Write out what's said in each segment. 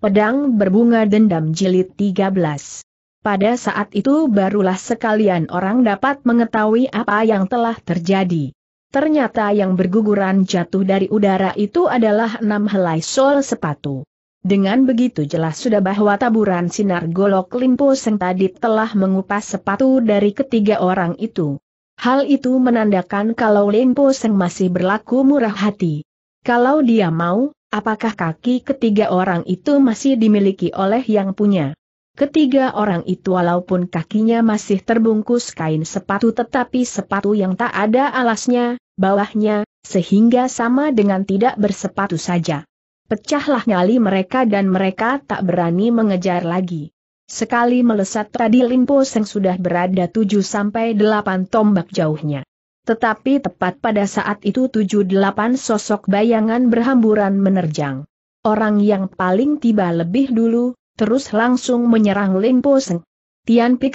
Pedang Berbunga Dendam Jilid 13. Pada saat itu barulah sekalian orang dapat mengetahui apa yang telah terjadi. Ternyata yang berguguran jatuh dari udara itu adalah enam helai sol sepatu. Dengan begitu jelas sudah bahwa taburan sinar golok limpo seng tadi telah mengupas sepatu dari ketiga orang itu. Hal itu menandakan kalau limpo seng masih berlaku murah hati. Kalau dia mau, Apakah kaki ketiga orang itu masih dimiliki oleh yang punya? Ketiga orang itu walaupun kakinya masih terbungkus kain sepatu tetapi sepatu yang tak ada alasnya, bawahnya, sehingga sama dengan tidak bersepatu saja. Pecahlah nyali mereka dan mereka tak berani mengejar lagi. Sekali melesat tadi Limpo Seng sudah berada 7-8 tombak jauhnya. Tetapi tepat pada saat itu tujuh delapan sosok bayangan berhamburan menerjang. Orang yang paling tiba lebih dulu, terus langsung menyerang Limpo Seng. Tian Pik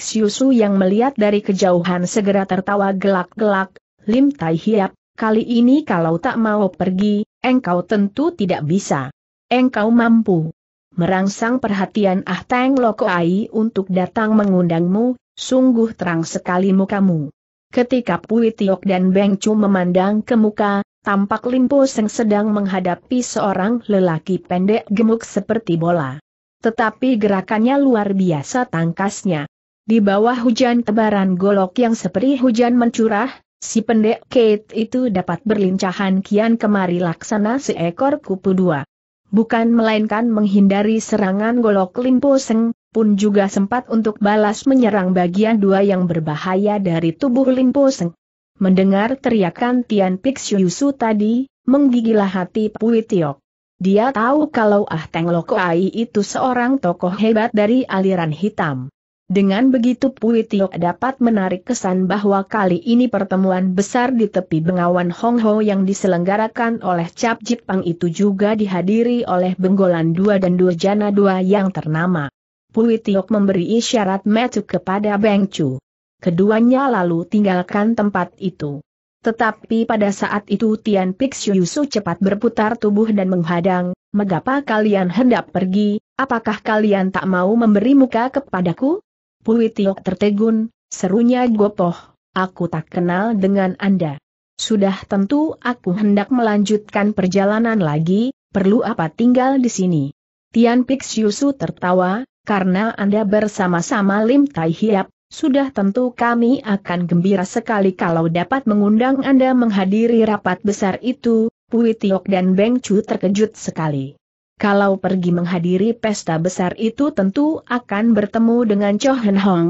yang melihat dari kejauhan segera tertawa gelak-gelak, Lim Tai Hiap, kali ini kalau tak mau pergi, engkau tentu tidak bisa. Engkau mampu merangsang perhatian Ah Teng Ai untuk datang mengundangmu, sungguh terang sekali mukamu. Ketika Pui Tiok dan Beng Chu memandang ke muka, tampak Limpo Seng sedang menghadapi seorang lelaki pendek gemuk seperti bola. Tetapi gerakannya luar biasa tangkasnya. Di bawah hujan tebaran golok yang seperti hujan mencurah, si pendek Kate itu dapat berlincahan kian kemari laksana seekor kupu dua. Bukan melainkan menghindari serangan golok Limpo Seng, pun juga sempat untuk balas menyerang bagian dua yang berbahaya dari tubuh Po Seng. Mendengar teriakan Tian Pixiu Yusu tadi, menggigilah hati Pui Tiok. Dia tahu kalau Ah Teng Loko Ai itu seorang tokoh hebat dari aliran hitam. Dengan begitu Pui Tiok dapat menarik kesan bahwa kali ini pertemuan besar di tepi Bengawan Hong Ho yang diselenggarakan oleh Cap Jipang itu juga dihadiri oleh benggolan dua dan dua jana dua yang ternama. Pui Tiok memberi isyarat metu kepada Beng Chu. Keduanya lalu tinggalkan tempat itu. Tetapi pada saat itu Tian Pixu Yusu cepat berputar tubuh dan menghadang, Mengapa kalian hendak pergi, apakah kalian tak mau memberi muka kepadaku? Pui Tiok tertegun, serunya gopoh, aku tak kenal dengan Anda. Sudah tentu aku hendak melanjutkan perjalanan lagi, perlu apa tinggal di sini? Tian Pixu Yusu tertawa, karena Anda bersama-sama Lim Tai Hiap, sudah tentu kami akan gembira sekali kalau dapat mengundang Anda menghadiri rapat besar itu, Pui Tiok dan Beng Chu terkejut sekali. Kalau pergi menghadiri pesta besar itu tentu akan bertemu dengan Cho Hen Hong,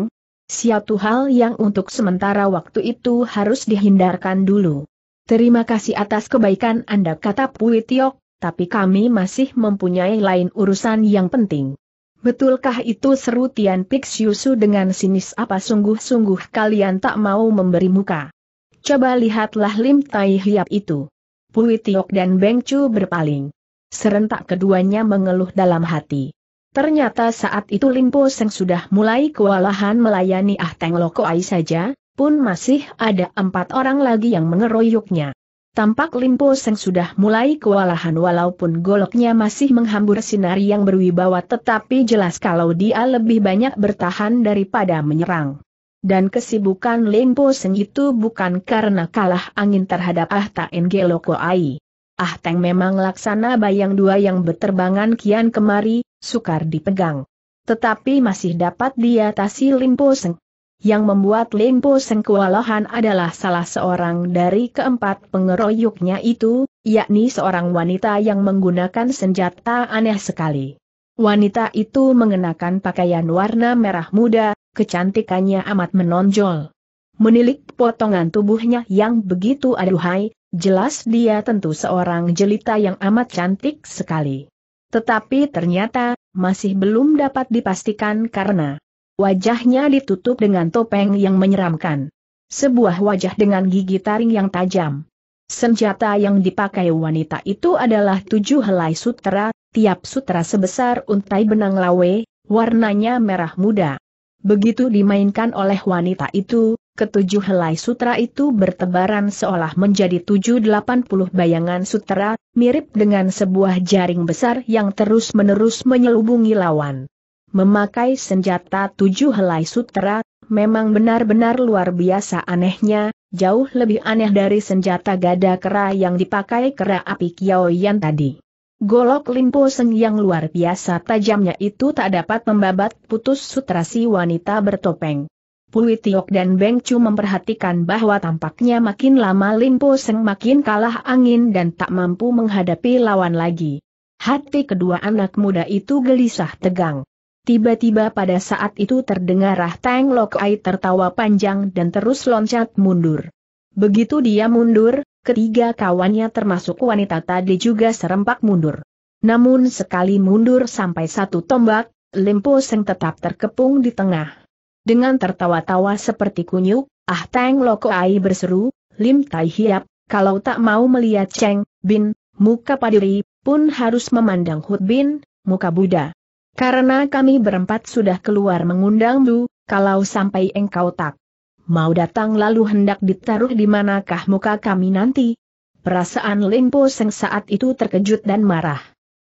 Siatu hal yang untuk sementara waktu itu harus dihindarkan dulu. Terima kasih atas kebaikan Anda kata Pui Tiok, tapi kami masih mempunyai lain urusan yang penting. Betulkah itu seru Tian Pixiusu dengan sinis apa sungguh-sungguh kalian tak mau memberi muka? Coba lihatlah Lim Tai Hiap itu. Pui Tiok dan Beng Chu berpaling. Serentak keduanya mengeluh dalam hati. Ternyata saat itu Limpo Seng sudah mulai kewalahan melayani Ah Teng Ai saja, pun masih ada empat orang lagi yang mengeroyoknya. Tampak Limpo Seng sudah mulai kewalahan walaupun goloknya masih menghambur sinar yang berwibawa tetapi jelas kalau dia lebih banyak bertahan daripada menyerang. Dan kesibukan Limpo Seng itu bukan karena kalah angin terhadap Ah Taen Gelokoai. Ah Teng memang laksana bayang dua yang berterbangan kian kemari, sukar dipegang. Tetapi masih dapat diatasi Limpo Seng. Yang membuat Limpo Sengkualohan adalah salah seorang dari keempat pengeroyoknya itu, yakni seorang wanita yang menggunakan senjata aneh sekali. Wanita itu mengenakan pakaian warna merah muda, kecantikannya amat menonjol. Menilik potongan tubuhnya yang begitu aduhai, jelas dia tentu seorang jelita yang amat cantik sekali. Tetapi ternyata, masih belum dapat dipastikan karena Wajahnya ditutup dengan topeng yang menyeramkan. Sebuah wajah dengan gigi taring yang tajam. Senjata yang dipakai wanita itu adalah tujuh helai sutra, tiap sutra sebesar untai benang lawe, warnanya merah muda. Begitu dimainkan oleh wanita itu, ketujuh helai sutra itu bertebaran seolah menjadi tujuh delapan puluh bayangan sutra, mirip dengan sebuah jaring besar yang terus-menerus menyelubungi lawan memakai senjata tujuh helai sutera, memang benar-benar luar biasa anehnya, jauh lebih aneh dari senjata gada kera yang dipakai kera api Kiaoyan tadi. Golok Limpo Seng yang luar biasa tajamnya itu tak dapat membabat putus sutra si wanita bertopeng. Pui Tiok dan Beng Chu memperhatikan bahwa tampaknya makin lama Limpo Seng makin kalah angin dan tak mampu menghadapi lawan lagi. Hati kedua anak muda itu gelisah tegang. Tiba-tiba pada saat itu terdengar Ah Teng Lokai tertawa panjang dan terus loncat mundur. Begitu dia mundur, ketiga kawannya termasuk wanita tadi juga serempak mundur. Namun sekali mundur sampai satu tombak, Limpo Seng tetap terkepung di tengah. Dengan tertawa-tawa seperti kunyuk, Ah Teng Lokai berseru, Lim Tai Hiap, kalau tak mau melihat Cheng, Bin, muka padiri, pun harus memandang Hut Bin, muka Buddha. Karena kami berempat sudah keluar mengundangmu, kalau sampai engkau tak mau datang lalu hendak ditaruh di manakah muka kami nanti? Perasaan Limpo Seng saat itu terkejut dan marah.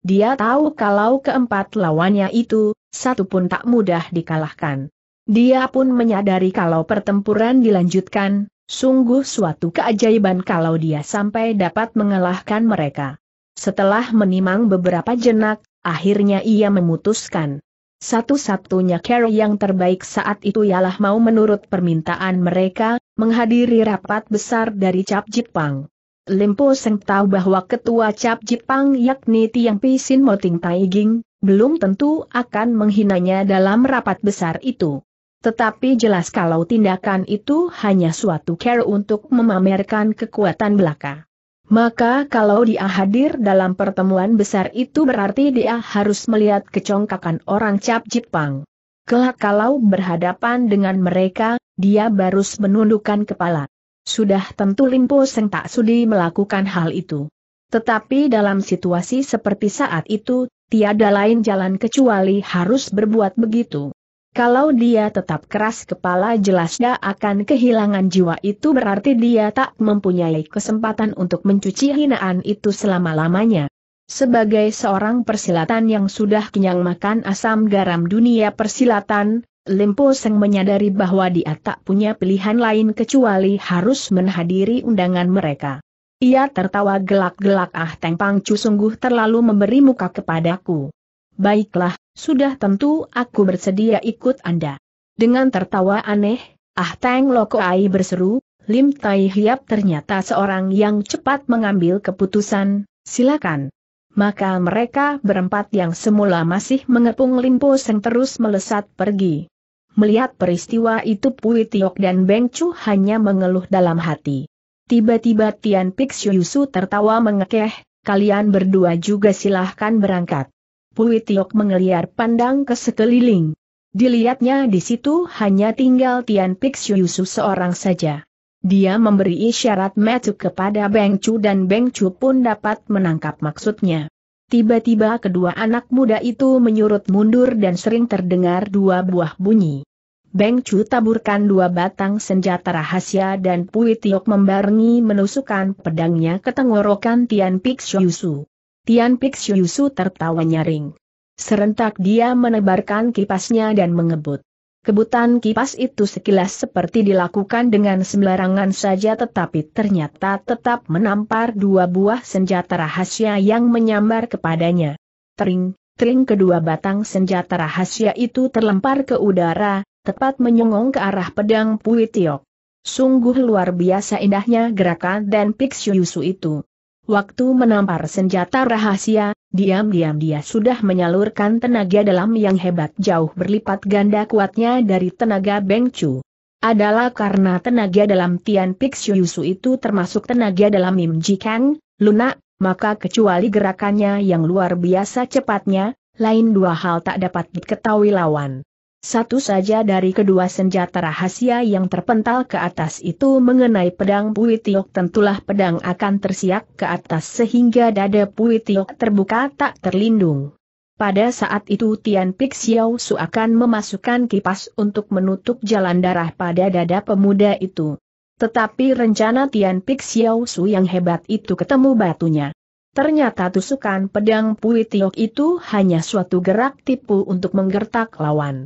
Dia tahu kalau keempat lawannya itu, satu pun tak mudah dikalahkan. Dia pun menyadari kalau pertempuran dilanjutkan, sungguh suatu keajaiban kalau dia sampai dapat mengalahkan mereka. Setelah menimang beberapa jenak, Akhirnya ia memutuskan. Satu-satunya cara yang terbaik saat itu ialah mau menurut permintaan mereka, menghadiri rapat besar dari Cap Jepang. Limpo Seng tahu bahwa ketua Cap Jepang yakni Tiang Pisin Moting Taiging, belum tentu akan menghinanya dalam rapat besar itu. Tetapi jelas kalau tindakan itu hanya suatu care untuk memamerkan kekuatan belaka. Maka kalau dia hadir dalam pertemuan besar itu berarti dia harus melihat kecongkakan orang cap Jepang. Kelak kalau berhadapan dengan mereka, dia baru menundukkan kepala. Sudah tentu Limpo Seng tak sudi melakukan hal itu. Tetapi dalam situasi seperti saat itu, tiada lain jalan kecuali harus berbuat begitu. Kalau dia tetap keras kepala jelasnya akan kehilangan jiwa itu berarti dia tak mempunyai kesempatan untuk mencuci hinaan itu selama-lamanya. Sebagai seorang persilatan yang sudah kenyang makan asam garam dunia persilatan, Limpo Seng menyadari bahwa dia tak punya pilihan lain kecuali harus menghadiri undangan mereka. Ia tertawa gelak-gelak ah Teng Pangcu sungguh terlalu memberi muka kepadaku. Baiklah, sudah tentu aku bersedia ikut Anda. Dengan tertawa aneh, Ah Teng Lokoai berseru, Lim Tai Hiap ternyata seorang yang cepat mengambil keputusan, silakan. Maka mereka berempat yang semula masih mengepung Limpo Seng terus melesat pergi. Melihat peristiwa itu Pui Tiok dan Beng Chu hanya mengeluh dalam hati. Tiba-tiba Tian Pixiu Yusu tertawa mengekeh, kalian berdua juga silahkan berangkat. Pui Tiok mengeliar pandang ke sekeliling. Dilihatnya di situ hanya tinggal Tian Pik Yusu seorang saja. Dia memberi isyarat metu kepada Beng Chu dan Beng Chu pun dapat menangkap maksudnya. Tiba-tiba kedua anak muda itu menyurut mundur dan sering terdengar dua buah bunyi. Beng Chu taburkan dua batang senjata rahasia dan Pui Tiok membarengi menusukkan pedangnya ke tenggorokan Tian Pik Yusu. Tian Pixiu Yusu tertawa nyaring. Serentak dia menebarkan kipasnya dan mengebut. Kebutan kipas itu sekilas seperti dilakukan dengan sembarangan saja tetapi ternyata tetap menampar dua buah senjata rahasia yang menyambar kepadanya. Tering, tering kedua batang senjata rahasia itu terlempar ke udara, tepat menyongong ke arah pedang Puitiok. Sungguh luar biasa indahnya gerakan dan Pixiu Yusu itu. Waktu menampar senjata rahasia, diam-diam dia sudah menyalurkan tenaga dalam yang hebat jauh berlipat ganda kuatnya dari tenaga Beng Chu. Adalah karena tenaga dalam Tian Pik Yusu itu termasuk tenaga dalam Mim Ji Kang, lunak, maka kecuali gerakannya yang luar biasa cepatnya, lain dua hal tak dapat diketahui lawan. Satu saja dari kedua senjata rahasia yang terpental ke atas itu mengenai pedang Pui Tiok tentulah pedang akan tersiak ke atas sehingga dada Pui Tiok terbuka tak terlindung. Pada saat itu Tian Pik Xiao Su akan memasukkan kipas untuk menutup jalan darah pada dada pemuda itu. Tetapi rencana Tian Pik Xiao Su yang hebat itu ketemu batunya. Ternyata tusukan pedang Pui Tiok itu hanya suatu gerak tipu untuk menggertak lawan.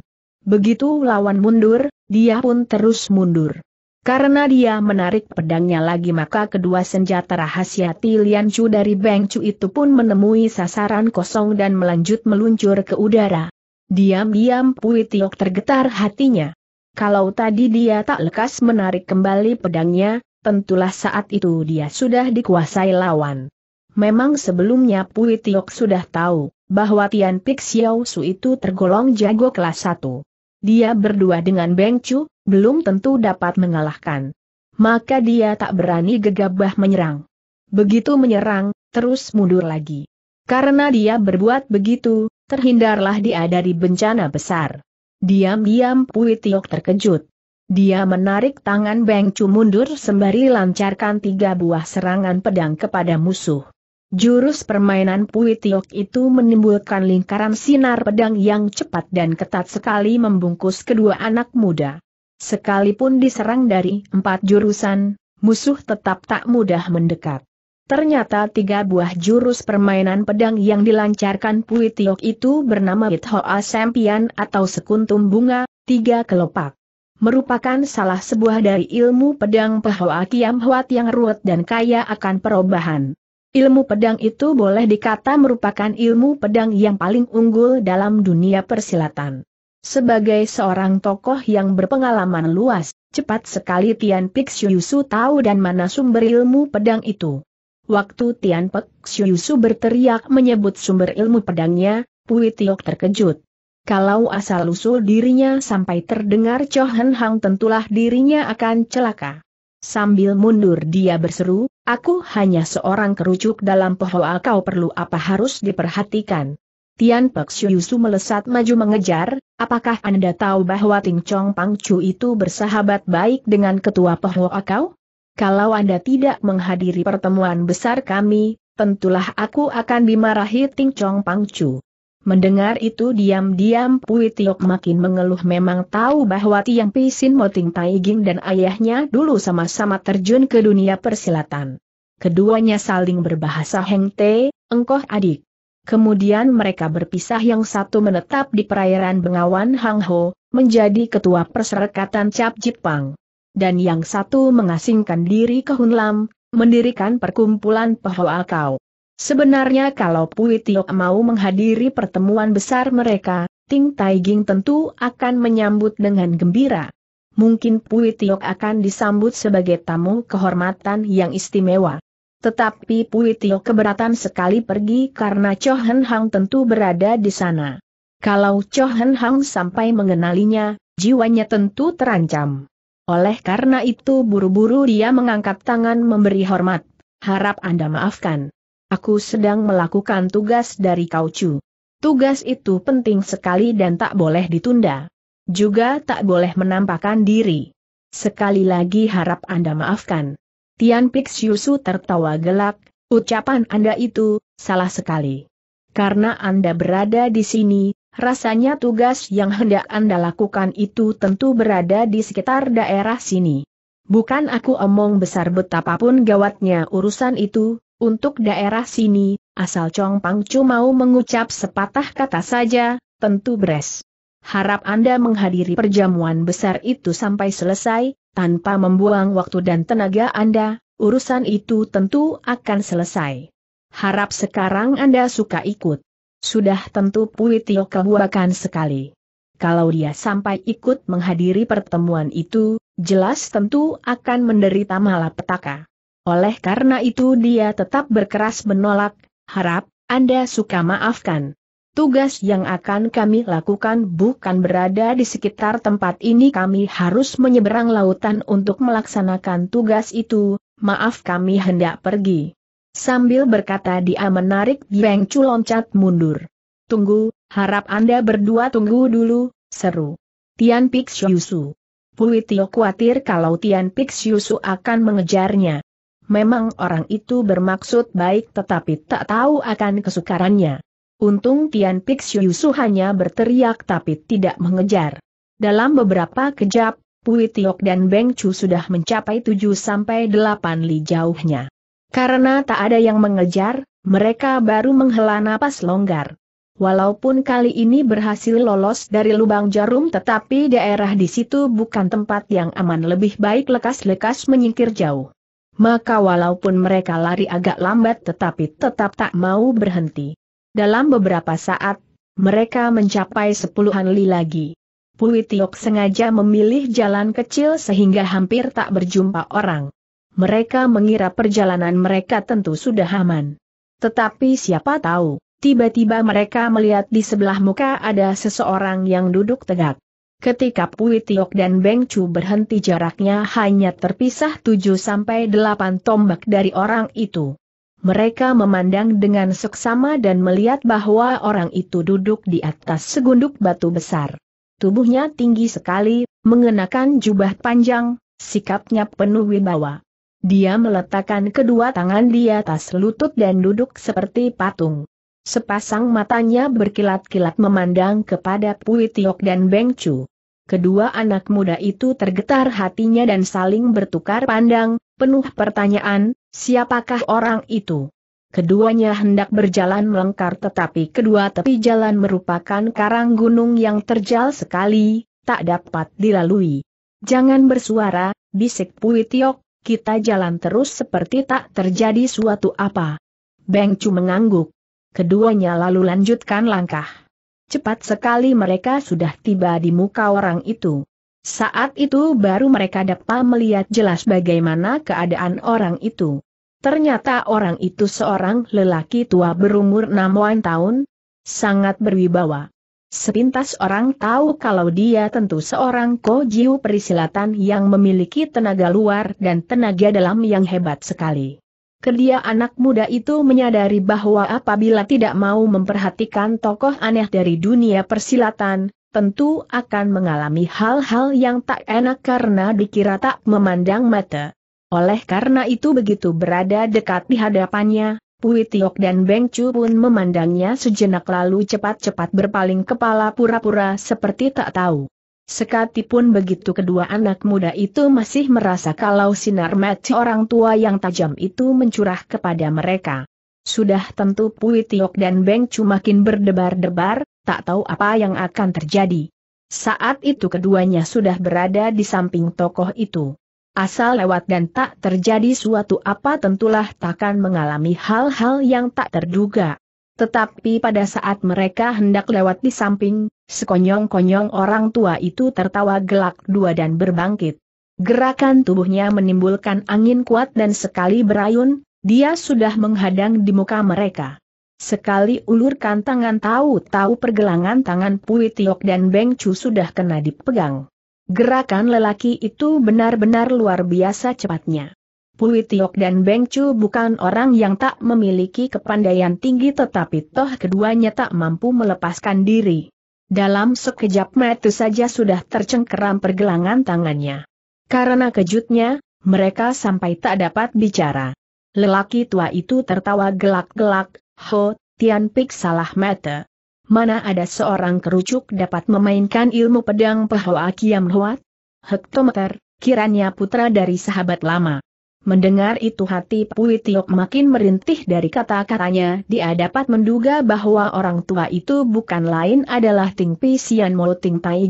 Begitu lawan mundur, dia pun terus mundur. Karena dia menarik pedangnya lagi maka kedua senjata rahasia Tilian Chu dari Beng Chu itu pun menemui sasaran kosong dan melanjut meluncur ke udara. Diam-diam Pui Tiok tergetar hatinya. Kalau tadi dia tak lekas menarik kembali pedangnya, tentulah saat itu dia sudah dikuasai lawan. Memang sebelumnya Pui Tiok sudah tahu, bahwa Tian Pixiao Su itu tergolong jago kelas 1 dia berdua dengan Beng Chu, belum tentu dapat mengalahkan. Maka dia tak berani gegabah menyerang. Begitu menyerang, terus mundur lagi. Karena dia berbuat begitu, terhindarlah dia dari bencana besar. Diam-diam Pui Tiok terkejut. Dia menarik tangan Beng Chu mundur sembari lancarkan tiga buah serangan pedang kepada musuh. Jurus permainan Puitiok itu menimbulkan lingkaran sinar pedang yang cepat dan ketat sekali membungkus kedua anak muda. Sekalipun diserang dari empat jurusan, musuh tetap tak mudah mendekat. Ternyata tiga buah jurus permainan pedang yang dilancarkan Puitiok itu bernama Ithoa Sempian atau Sekuntum Bunga, Tiga Kelopak. Merupakan salah sebuah dari ilmu pedang Pehoa Kiam Huat yang ruwet dan kaya akan perubahan. Ilmu pedang itu boleh dikata merupakan ilmu pedang yang paling unggul dalam dunia persilatan. Sebagai seorang tokoh yang berpengalaman luas, cepat sekali Tian Pek Yusu tahu dan mana sumber ilmu pedang itu. Waktu Tian Pek Yusu berteriak menyebut sumber ilmu pedangnya, Pui Tiok terkejut. Kalau asal-usul dirinya sampai terdengar Chohen Hang tentulah dirinya akan celaka. Sambil mundur dia berseru, Aku hanya seorang kerucuk dalam pohoa kau perlu apa harus diperhatikan. Tian Pek Yusu melesat maju mengejar, apakah Anda tahu bahwa Ting Chong Pang Chu itu bersahabat baik dengan ketua pohoa kau? Kalau Anda tidak menghadiri pertemuan besar kami, tentulah aku akan dimarahi Ting Chong Pang Chu. Mendengar itu diam-diam Pui Tiok makin mengeluh memang tahu bahwa Tiang Pisin Moting Taiging dan ayahnya dulu sama-sama terjun ke dunia persilatan. Keduanya saling berbahasa Heng Te, engkoh adik. Kemudian mereka berpisah yang satu menetap di perairan Bengawan Hang Ho, menjadi ketua perserikatan Cap Jepang. Dan yang satu mengasingkan diri ke Hun Lam, mendirikan perkumpulan Pehoa Kau. Sebenarnya kalau Pui Tio mau menghadiri pertemuan besar mereka, Ting Tai Taiging tentu akan menyambut dengan gembira. Mungkin Pui Tio akan disambut sebagai tamu kehormatan yang istimewa. Tetapi Pui Tio keberatan sekali pergi karena Cho Hen Hang tentu berada di sana. Kalau Cho Hen Hang sampai mengenalinya, jiwanya tentu terancam. Oleh karena itu buru-buru dia mengangkat tangan memberi hormat. Harap Anda maafkan. Aku sedang melakukan tugas dari Kau Chu. Tugas itu penting sekali dan tak boleh ditunda. Juga tak boleh menampakkan diri. Sekali lagi harap Anda maafkan. Tian Pixiusu tertawa gelak, ucapan Anda itu, salah sekali. Karena Anda berada di sini, rasanya tugas yang hendak Anda lakukan itu tentu berada di sekitar daerah sini. Bukan aku omong besar betapapun gawatnya urusan itu, untuk daerah sini, asal Chong Pang mau mengucap sepatah kata saja, tentu beres. Harap Anda menghadiri perjamuan besar itu sampai selesai, tanpa membuang waktu dan tenaga Anda, urusan itu tentu akan selesai. Harap sekarang Anda suka ikut. Sudah tentu Pui Tio kebuakan sekali. Kalau dia sampai ikut menghadiri pertemuan itu, jelas tentu akan menderita malapetaka. Oleh karena itu dia tetap berkeras menolak, harap, Anda suka maafkan. Tugas yang akan kami lakukan bukan berada di sekitar tempat ini kami harus menyeberang lautan untuk melaksanakan tugas itu, maaf kami hendak pergi. Sambil berkata dia menarik beng Chu loncat mundur. Tunggu, harap Anda berdua tunggu dulu, seru. Tian Pixiu Su. Pui Tio khawatir kalau Tian Pixiu Su akan mengejarnya. Memang orang itu bermaksud baik tetapi tak tahu akan kesukarannya. Untung Tian Pixiu Yusu hanya berteriak tapi tidak mengejar. Dalam beberapa kejap, Pui Tiok dan Beng Chu sudah mencapai 7-8 li jauhnya. Karena tak ada yang mengejar, mereka baru menghela napas longgar. Walaupun kali ini berhasil lolos dari lubang jarum tetapi daerah di situ bukan tempat yang aman lebih baik lekas-lekas menyingkir jauh maka walaupun mereka lari agak lambat tetapi tetap tak mau berhenti. Dalam beberapa saat, mereka mencapai sepuluhan li lagi. Pui Tiok sengaja memilih jalan kecil sehingga hampir tak berjumpa orang. Mereka mengira perjalanan mereka tentu sudah aman. Tetapi siapa tahu, tiba-tiba mereka melihat di sebelah muka ada seseorang yang duduk tegak. Ketika Pui Tiok dan Beng Chu berhenti jaraknya hanya terpisah 7-8 tombak dari orang itu. Mereka memandang dengan seksama dan melihat bahwa orang itu duduk di atas segunduk batu besar. Tubuhnya tinggi sekali, mengenakan jubah panjang, sikapnya penuh wibawa. Dia meletakkan kedua tangan di atas lutut dan duduk seperti patung. Sepasang matanya berkilat-kilat memandang kepada Pui Tiok dan Beng Chu. Kedua anak muda itu tergetar hatinya dan saling bertukar pandang, penuh pertanyaan, siapakah orang itu? Keduanya hendak berjalan melengkar tetapi kedua tepi jalan merupakan karang gunung yang terjal sekali, tak dapat dilalui. Jangan bersuara, bisik Pui Tiok, kita jalan terus seperti tak terjadi suatu apa. Beng Chu mengangguk keduanya lalu lanjutkan langkah. Cepat sekali mereka sudah tiba di muka orang itu. Saat itu baru mereka dapat melihat jelas bagaimana keadaan orang itu. Ternyata orang itu seorang lelaki tua berumur 60 tahun, sangat berwibawa. Sepintas orang tahu kalau dia tentu seorang kojiu perisilatan yang memiliki tenaga luar dan tenaga dalam yang hebat sekali. Kedua anak muda itu menyadari bahwa apabila tidak mau memperhatikan tokoh aneh dari dunia persilatan, tentu akan mengalami hal-hal yang tak enak karena dikira tak memandang mata. Oleh karena itu begitu berada dekat di hadapannya, Pui Tiok dan Beng Chu pun memandangnya sejenak lalu cepat-cepat berpaling kepala pura-pura seperti tak tahu. Sekatipun begitu kedua anak muda itu masih merasa kalau sinar mati orang tua yang tajam itu mencurah kepada mereka. Sudah tentu Pui Tiok dan Beng Cu makin berdebar-debar, tak tahu apa yang akan terjadi. Saat itu keduanya sudah berada di samping tokoh itu. Asal lewat dan tak terjadi suatu apa tentulah takkan mengalami hal-hal yang tak terduga. Tetapi pada saat mereka hendak lewat di samping, Sekonyong-konyong orang tua itu tertawa gelak dua dan berbangkit. Gerakan tubuhnya menimbulkan angin kuat dan sekali berayun, dia sudah menghadang di muka mereka. Sekali ulurkan tangan tahu-tahu pergelangan tangan Pui Tiok dan Beng Chu sudah kena dipegang. Gerakan lelaki itu benar-benar luar biasa cepatnya. Pui Tiok dan Beng Chu bukan orang yang tak memiliki kepandaian tinggi tetapi toh keduanya tak mampu melepaskan diri. Dalam sekejap mata saja sudah tercengkeram pergelangan tangannya. Karena kejutnya, mereka sampai tak dapat bicara. Lelaki tua itu tertawa gelak-gelak, Ho, Tian Pik salah mata. Mana ada seorang kerucuk dapat memainkan ilmu pedang Pehoa Kiam Huat? Hektometer, kiranya putra dari sahabat lama. Mendengar itu hati Pui Tiok makin merintih dari kata-katanya, dia dapat menduga bahwa orang tua itu bukan lain adalah Ting Pi Sian Mo Ting Tai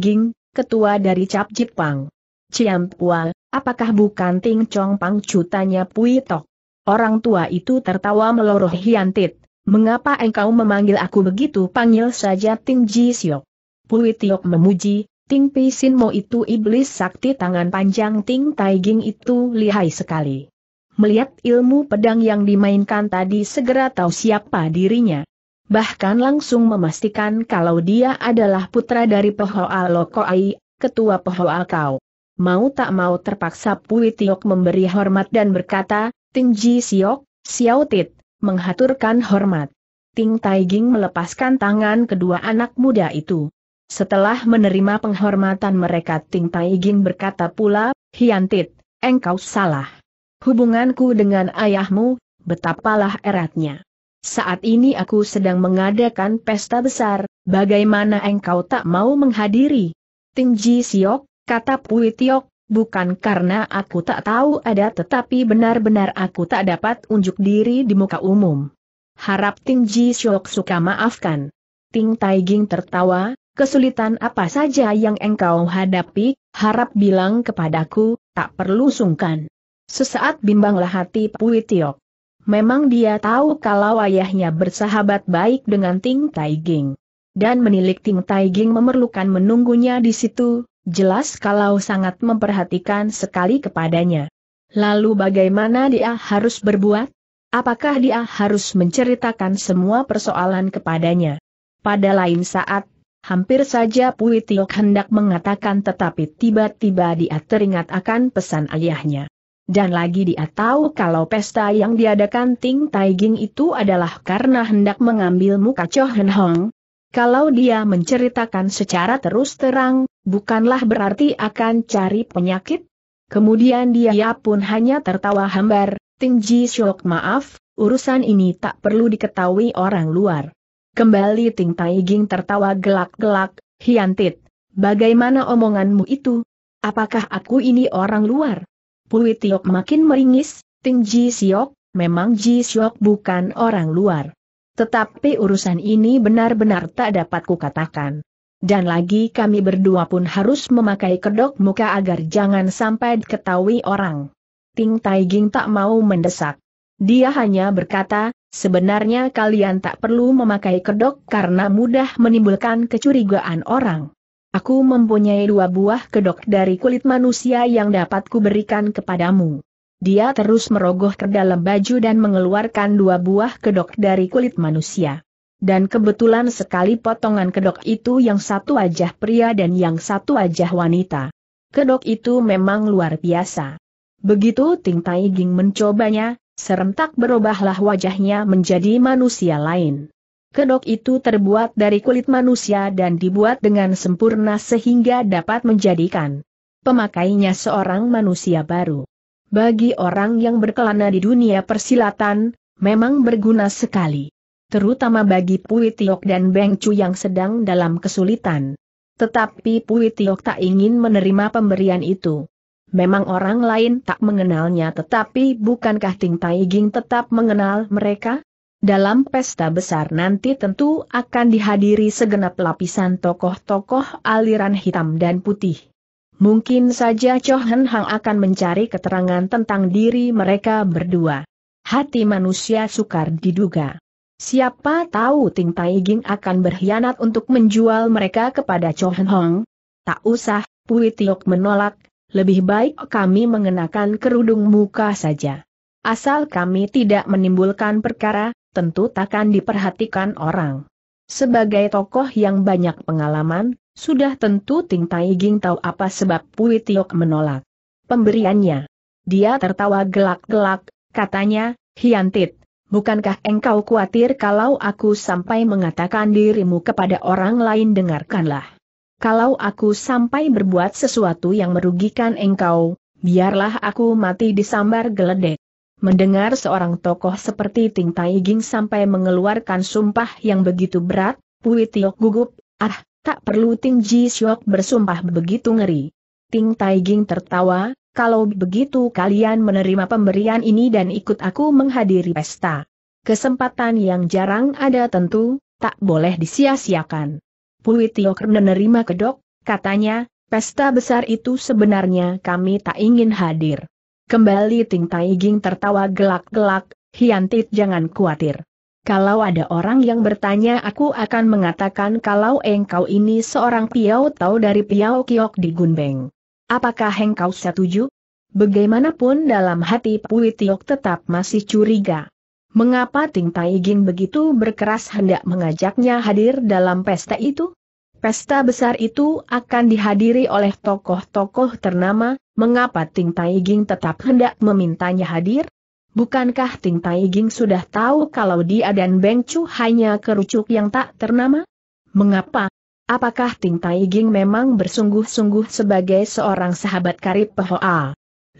ketua dari Cap Jipang. Ciam Pua, apakah bukan Ting Chong Pang Chu tanya Tok? Orang tua itu tertawa meloroh hiantit. Mengapa engkau memanggil aku begitu panggil saja Ting Ji Siok? Pui memuji, Ting Pi Sin Mo itu iblis sakti tangan panjang Ting Taiging itu lihai sekali. Melihat ilmu pedang yang dimainkan tadi segera tahu siapa dirinya. Bahkan langsung memastikan kalau dia adalah putra dari Pehoa Lokoai, ketua Pehoa Kau. Mau tak mau terpaksa Pui Tiok memberi hormat dan berkata, Ting Ji Siok, Xiao Tit, menghaturkan hormat. Ting Taiging melepaskan tangan kedua anak muda itu. Setelah menerima penghormatan mereka Ting Tai Ging berkata pula, Hiantit, engkau salah. Hubunganku dengan ayahmu, betapalah eratnya. Saat ini aku sedang mengadakan pesta besar, bagaimana engkau tak mau menghadiri? Ting Ji Siok, kata Pui Tiok, bukan karena aku tak tahu ada tetapi benar-benar aku tak dapat unjuk diri di muka umum. Harap Ting Ji Siok suka maafkan. Ting Tai Ging tertawa, kesulitan apa saja yang engkau hadapi, harap bilang kepadaku, tak perlu sungkan. Sesaat bimbanglah hati Pui Tiok. Memang dia tahu kalau ayahnya bersahabat baik dengan Ting Taiging. Dan menilik Ting Taiging memerlukan menunggunya di situ, jelas kalau sangat memperhatikan sekali kepadanya. Lalu bagaimana dia harus berbuat? Apakah dia harus menceritakan semua persoalan kepadanya? Pada lain saat Hampir saja Pui Tiok hendak mengatakan tetapi tiba-tiba dia teringat akan pesan ayahnya. Dan lagi dia tahu kalau pesta yang diadakan Ting Taiging itu adalah karena hendak mengambil muka Cho Hen Hong. Kalau dia menceritakan secara terus terang, bukanlah berarti akan cari penyakit. Kemudian dia ya pun hanya tertawa hambar, Ting Ji Shok maaf, urusan ini tak perlu diketahui orang luar. Kembali Ting Taiging tertawa gelak-gelak, Hiantit, bagaimana omonganmu itu? Apakah aku ini orang luar? Pui Tiok makin meringis, Ting Ji Siok, memang Ji Siok bukan orang luar. Tetapi urusan ini benar-benar tak dapat kukatakan. Dan lagi kami berdua pun harus memakai kedok muka agar jangan sampai diketahui orang. Ting Taiging tak mau mendesak. Dia hanya berkata, Sebenarnya kalian tak perlu memakai kedok karena mudah menimbulkan kecurigaan orang. Aku mempunyai dua buah kedok dari kulit manusia yang dapat kuberikan kepadamu. Dia terus merogoh ke dalam baju dan mengeluarkan dua buah kedok dari kulit manusia. Dan kebetulan sekali potongan kedok itu yang satu wajah pria dan yang satu wajah wanita. Kedok itu memang luar biasa. Begitu Ting Tai Ging mencobanya, Serentak berubahlah wajahnya menjadi manusia lain. Kedok itu terbuat dari kulit manusia dan dibuat dengan sempurna sehingga dapat menjadikan pemakainya seorang manusia baru. Bagi orang yang berkelana di dunia persilatan, memang berguna sekali. Terutama bagi Pui Tiok dan Beng Chu yang sedang dalam kesulitan. Tetapi Pui Tiok tak ingin menerima pemberian itu. Memang orang lain tak mengenalnya tetapi bukankah Ting Tai Ging tetap mengenal mereka? Dalam pesta besar nanti tentu akan dihadiri segenap lapisan tokoh-tokoh aliran hitam dan putih. Mungkin saja Cho Hen Hang akan mencari keterangan tentang diri mereka berdua. Hati manusia sukar diduga. Siapa tahu Ting Tai Ging akan berkhianat untuk menjual mereka kepada Cho Hen Hong? Tak usah, Pui Tiok menolak, lebih baik kami mengenakan kerudung muka saja. Asal kami tidak menimbulkan perkara, tentu takkan diperhatikan orang. Sebagai tokoh yang banyak pengalaman, sudah tentu Ting Tai Ging tahu apa sebab Pui Tiok menolak pemberiannya. Dia tertawa gelak-gelak, katanya, Hiantit, bukankah engkau khawatir kalau aku sampai mengatakan dirimu kepada orang lain dengarkanlah. Kalau aku sampai berbuat sesuatu yang merugikan engkau, biarlah aku mati disambar geledek. Mendengar seorang tokoh seperti Ting Tai Ging sampai mengeluarkan sumpah yang begitu berat, Pui Tiok gugup, ah, tak perlu Ting Ji Siok bersumpah begitu ngeri. Ting Tai Ging tertawa, kalau begitu kalian menerima pemberian ini dan ikut aku menghadiri pesta. Kesempatan yang jarang ada tentu, tak boleh disia-siakan. Pui Tiok menerima kedok, katanya, pesta besar itu sebenarnya kami tak ingin hadir. Kembali Ting Taiging tertawa gelak-gelak, Hiantit jangan khawatir. Kalau ada orang yang bertanya aku akan mengatakan kalau engkau ini seorang piau tahu dari piau kiok di Gunbeng. Apakah engkau setuju? Bagaimanapun dalam hati Pui Tiok tetap masih curiga. Mengapa Ting Tai Ging begitu berkeras hendak mengajaknya hadir dalam pesta itu? Pesta besar itu akan dihadiri oleh tokoh-tokoh ternama, mengapa Ting Tai Ging tetap hendak memintanya hadir? Bukankah Ting Tai Ging sudah tahu kalau dia dan Beng Chu hanya kerucuk yang tak ternama? Mengapa? Apakah Ting Tai Ging memang bersungguh-sungguh sebagai seorang sahabat karib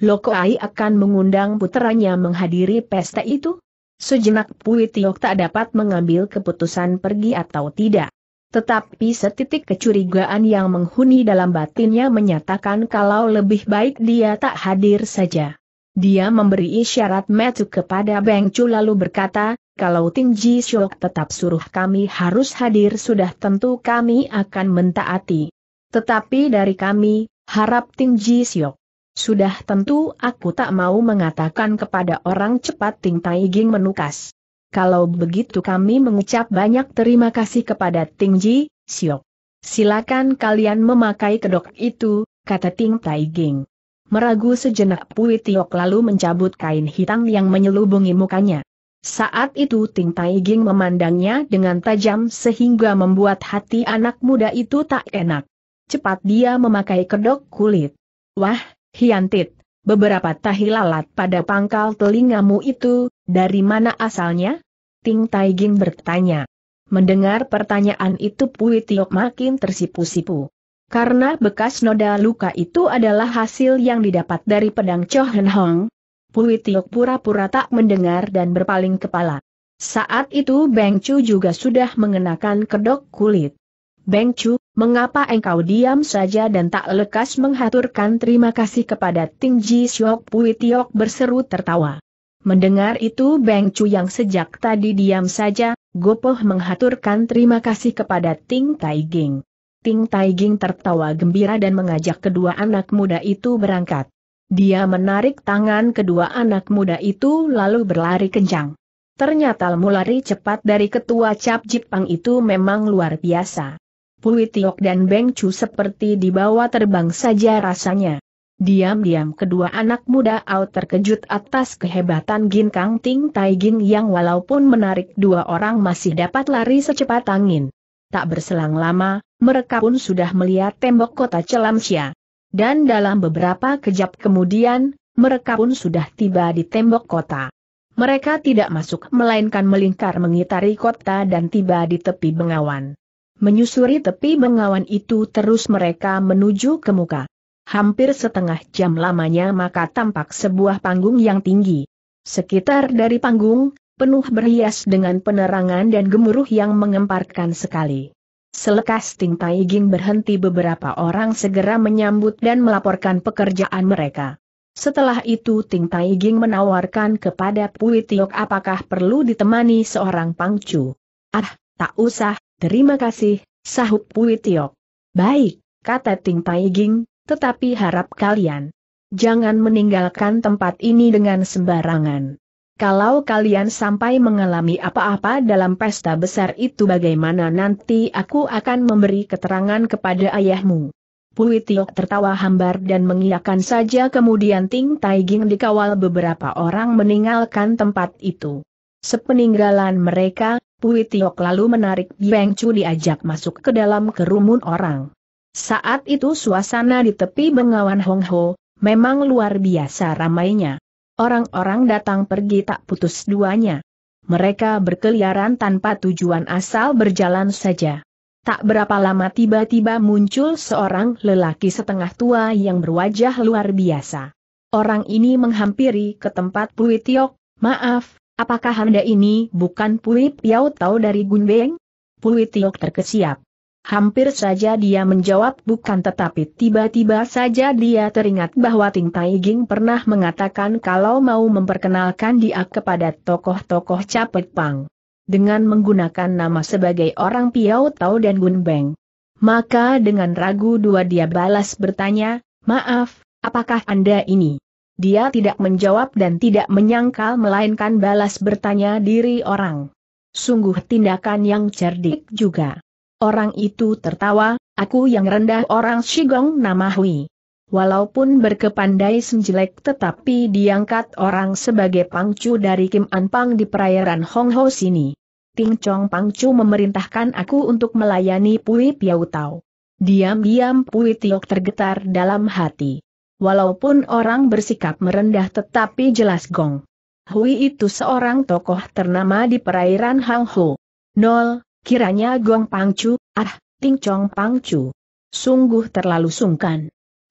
Loko Ai akan mengundang putranya menghadiri pesta itu? Sejenak Pui Tiok tak dapat mengambil keputusan pergi atau tidak. Tetapi setitik kecurigaan yang menghuni dalam batinnya menyatakan kalau lebih baik dia tak hadir saja. Dia memberi isyarat metu kepada Beng Chu lalu berkata, kalau Ting Ji Syok tetap suruh kami harus hadir sudah tentu kami akan mentaati. Tetapi dari kami, harap Ting Ji Syok sudah tentu aku tak mau mengatakan kepada orang cepat Ting Tai Ging menukas. Kalau begitu kami mengucap banyak terima kasih kepada Ting Ji, Siok. Silakan kalian memakai kedok itu, kata Ting Tai Ging. Meragu sejenak Pui Tiok lalu mencabut kain hitam yang menyelubungi mukanya. Saat itu Ting Tai Ging memandangnya dengan tajam sehingga membuat hati anak muda itu tak enak. Cepat dia memakai kedok kulit. Wah, Hiantit, beberapa tahi lalat pada pangkal telingamu itu, dari mana asalnya? Ting Taiging bertanya. Mendengar pertanyaan itu Pui Tiok makin tersipu-sipu. Karena bekas noda luka itu adalah hasil yang didapat dari pedang Chohen Hong, Pui Tiok pura-pura tak mendengar dan berpaling kepala. Saat itu Beng Chu juga sudah mengenakan kedok kulit. Beng Chu Mengapa engkau diam saja dan tak lekas menghaturkan terima kasih kepada Ting Ji Siok Pui Tiok berseru tertawa. Mendengar itu Beng Chu yang sejak tadi diam saja, Gopoh menghaturkan terima kasih kepada Ting Tai Ging. Ting Tai Ging tertawa gembira dan mengajak kedua anak muda itu berangkat. Dia menarik tangan kedua anak muda itu lalu berlari kencang. Ternyata lari cepat dari ketua cap Jipang itu memang luar biasa. Pui Tiok dan Beng Chu seperti dibawa terbang saja rasanya. Diam-diam kedua anak muda Ao terkejut atas kehebatan Gin Kang Ting Tai Gin yang walaupun menarik dua orang masih dapat lari secepat angin. Tak berselang lama, mereka pun sudah melihat tembok kota Celamsia. Dan dalam beberapa kejap kemudian, mereka pun sudah tiba di tembok kota. Mereka tidak masuk melainkan melingkar mengitari kota dan tiba di tepi bengawan. Menyusuri tepi bengawan itu terus mereka menuju ke muka. Hampir setengah jam lamanya maka tampak sebuah panggung yang tinggi. Sekitar dari panggung, penuh berhias dengan penerangan dan gemuruh yang mengemparkan sekali. Selekas Ting Tai Ging berhenti beberapa orang segera menyambut dan melaporkan pekerjaan mereka. Setelah itu Ting Tai Ging menawarkan kepada Pui Tiok apakah perlu ditemani seorang pangcu. Ah, tak usah, Terima kasih, sahut Pui Tiok. Baik, kata Ting Pai Ging, tetapi harap kalian jangan meninggalkan tempat ini dengan sembarangan. Kalau kalian sampai mengalami apa-apa dalam pesta besar itu bagaimana nanti aku akan memberi keterangan kepada ayahmu. Pui Tiok tertawa hambar dan mengiakan saja kemudian Ting Taiging dikawal beberapa orang meninggalkan tempat itu. Sepeninggalan mereka, Pui Tiok lalu menarik Biang Chu diajak masuk ke dalam kerumun orang. Saat itu suasana di tepi bengawan Hong Ho, memang luar biasa ramainya. Orang-orang datang pergi tak putus duanya. Mereka berkeliaran tanpa tujuan asal berjalan saja. Tak berapa lama tiba-tiba muncul seorang lelaki setengah tua yang berwajah luar biasa. Orang ini menghampiri ke tempat Pui Tiok, maaf, Apakah anda ini bukan Pui Piau Tau dari Gunbeng? Pui Tiok terkesiap. Hampir saja dia menjawab bukan tetapi tiba-tiba saja dia teringat bahwa Ting Tai Ging pernah mengatakan kalau mau memperkenalkan dia kepada tokoh-tokoh Capet Pang. Dengan menggunakan nama sebagai orang Piau Tau dan Gunbeng. Maka dengan ragu dua dia balas bertanya, maaf, apakah Anda ini? Dia tidak menjawab dan tidak menyangkal melainkan balas bertanya diri orang. Sungguh tindakan yang cerdik juga. Orang itu tertawa, aku yang rendah orang Shigong nama Hui. Walaupun berkepandai senjelek tetapi diangkat orang sebagai pangcu dari Kim An Pang di perairan Hong Ho sini. Ting Chong Pangcu memerintahkan aku untuk melayani Pui Piau Tau. Diam-diam Pui Tiok tergetar dalam hati walaupun orang bersikap merendah tetapi jelas gong. Hui itu seorang tokoh ternama di perairan Hang Ho. Nol, kiranya gong pangcu, ah, tingcong pangcu. Sungguh terlalu sungkan.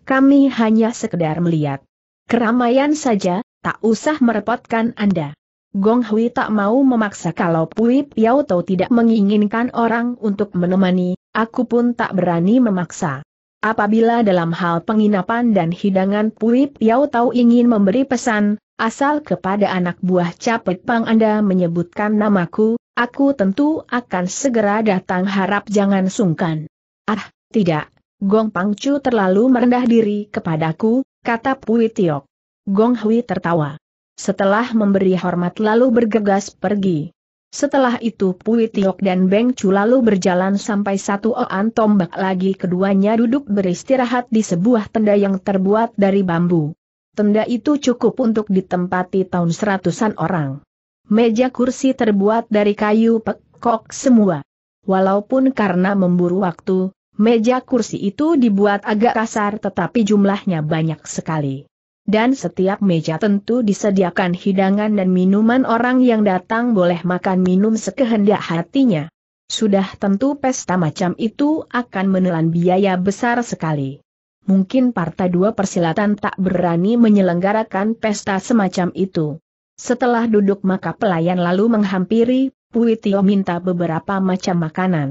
Kami hanya sekedar melihat. Keramaian saja, tak usah merepotkan Anda. Gong Hui tak mau memaksa kalau Pui Tau tidak menginginkan orang untuk menemani, aku pun tak berani memaksa. Apabila dalam hal penginapan dan hidangan Puip Yau Tau ingin memberi pesan, asal kepada anak buah Capit pang Anda menyebutkan namaku, aku tentu akan segera datang harap jangan sungkan. Ah, tidak, Gong Pang Chu terlalu merendah diri kepadaku, kata Puip Tiok. Gong Hui tertawa. Setelah memberi hormat lalu bergegas pergi. Setelah itu Pui Tiok dan Beng Chu lalu berjalan sampai satu oan tombak lagi keduanya duduk beristirahat di sebuah tenda yang terbuat dari bambu. Tenda itu cukup untuk ditempati tahun seratusan orang. Meja kursi terbuat dari kayu pekok semua. Walaupun karena memburu waktu, meja kursi itu dibuat agak kasar tetapi jumlahnya banyak sekali dan setiap meja tentu disediakan hidangan dan minuman orang yang datang boleh makan minum sekehendak hatinya. Sudah tentu pesta macam itu akan menelan biaya besar sekali. Mungkin Partai Dua Persilatan tak berani menyelenggarakan pesta semacam itu. Setelah duduk maka pelayan lalu menghampiri, Pui Tio minta beberapa macam makanan.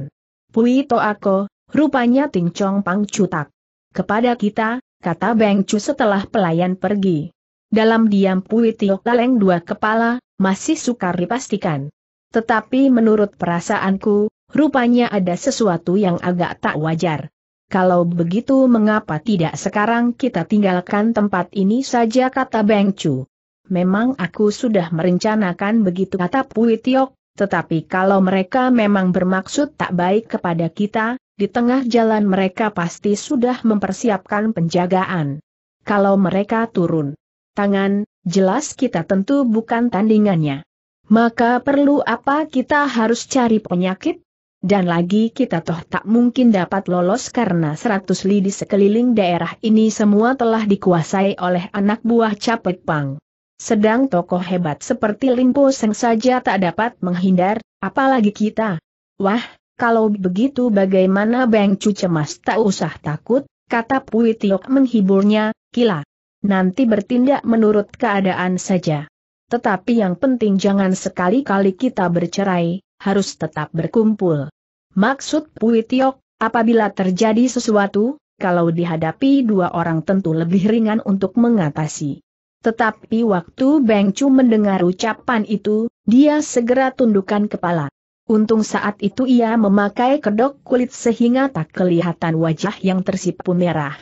Pui Toako, rupanya Ting Chong Pang Cutak. Kepada kita, kata Beng Chu setelah pelayan pergi. Dalam diam Pui Tio Taleng dua kepala, masih sukar dipastikan. Tetapi menurut perasaanku, rupanya ada sesuatu yang agak tak wajar. Kalau begitu mengapa tidak sekarang kita tinggalkan tempat ini saja kata Beng Chu. Memang aku sudah merencanakan begitu kata Pui Tiok, tetapi kalau mereka memang bermaksud tak baik kepada kita, di tengah jalan mereka pasti sudah mempersiapkan penjagaan. Kalau mereka turun tangan, jelas kita tentu bukan tandingannya. Maka perlu apa kita harus cari penyakit? Dan lagi kita toh tak mungkin dapat lolos karena seratus lidi sekeliling daerah ini semua telah dikuasai oleh anak buah Capek Pang. Sedang tokoh hebat seperti Limpo Seng saja tak dapat menghindar, apalagi kita. Wah, kalau begitu bagaimana Beng Cu cemas tak usah takut, kata Pui Tiok menghiburnya, kila. Nanti bertindak menurut keadaan saja. Tetapi yang penting jangan sekali-kali kita bercerai, harus tetap berkumpul. Maksud Pui Tiok, apabila terjadi sesuatu, kalau dihadapi dua orang tentu lebih ringan untuk mengatasi. Tetapi waktu Beng Cu mendengar ucapan itu, dia segera tundukkan kepala. Untung saat itu ia memakai kedok kulit sehingga tak kelihatan wajah yang tersipu merah.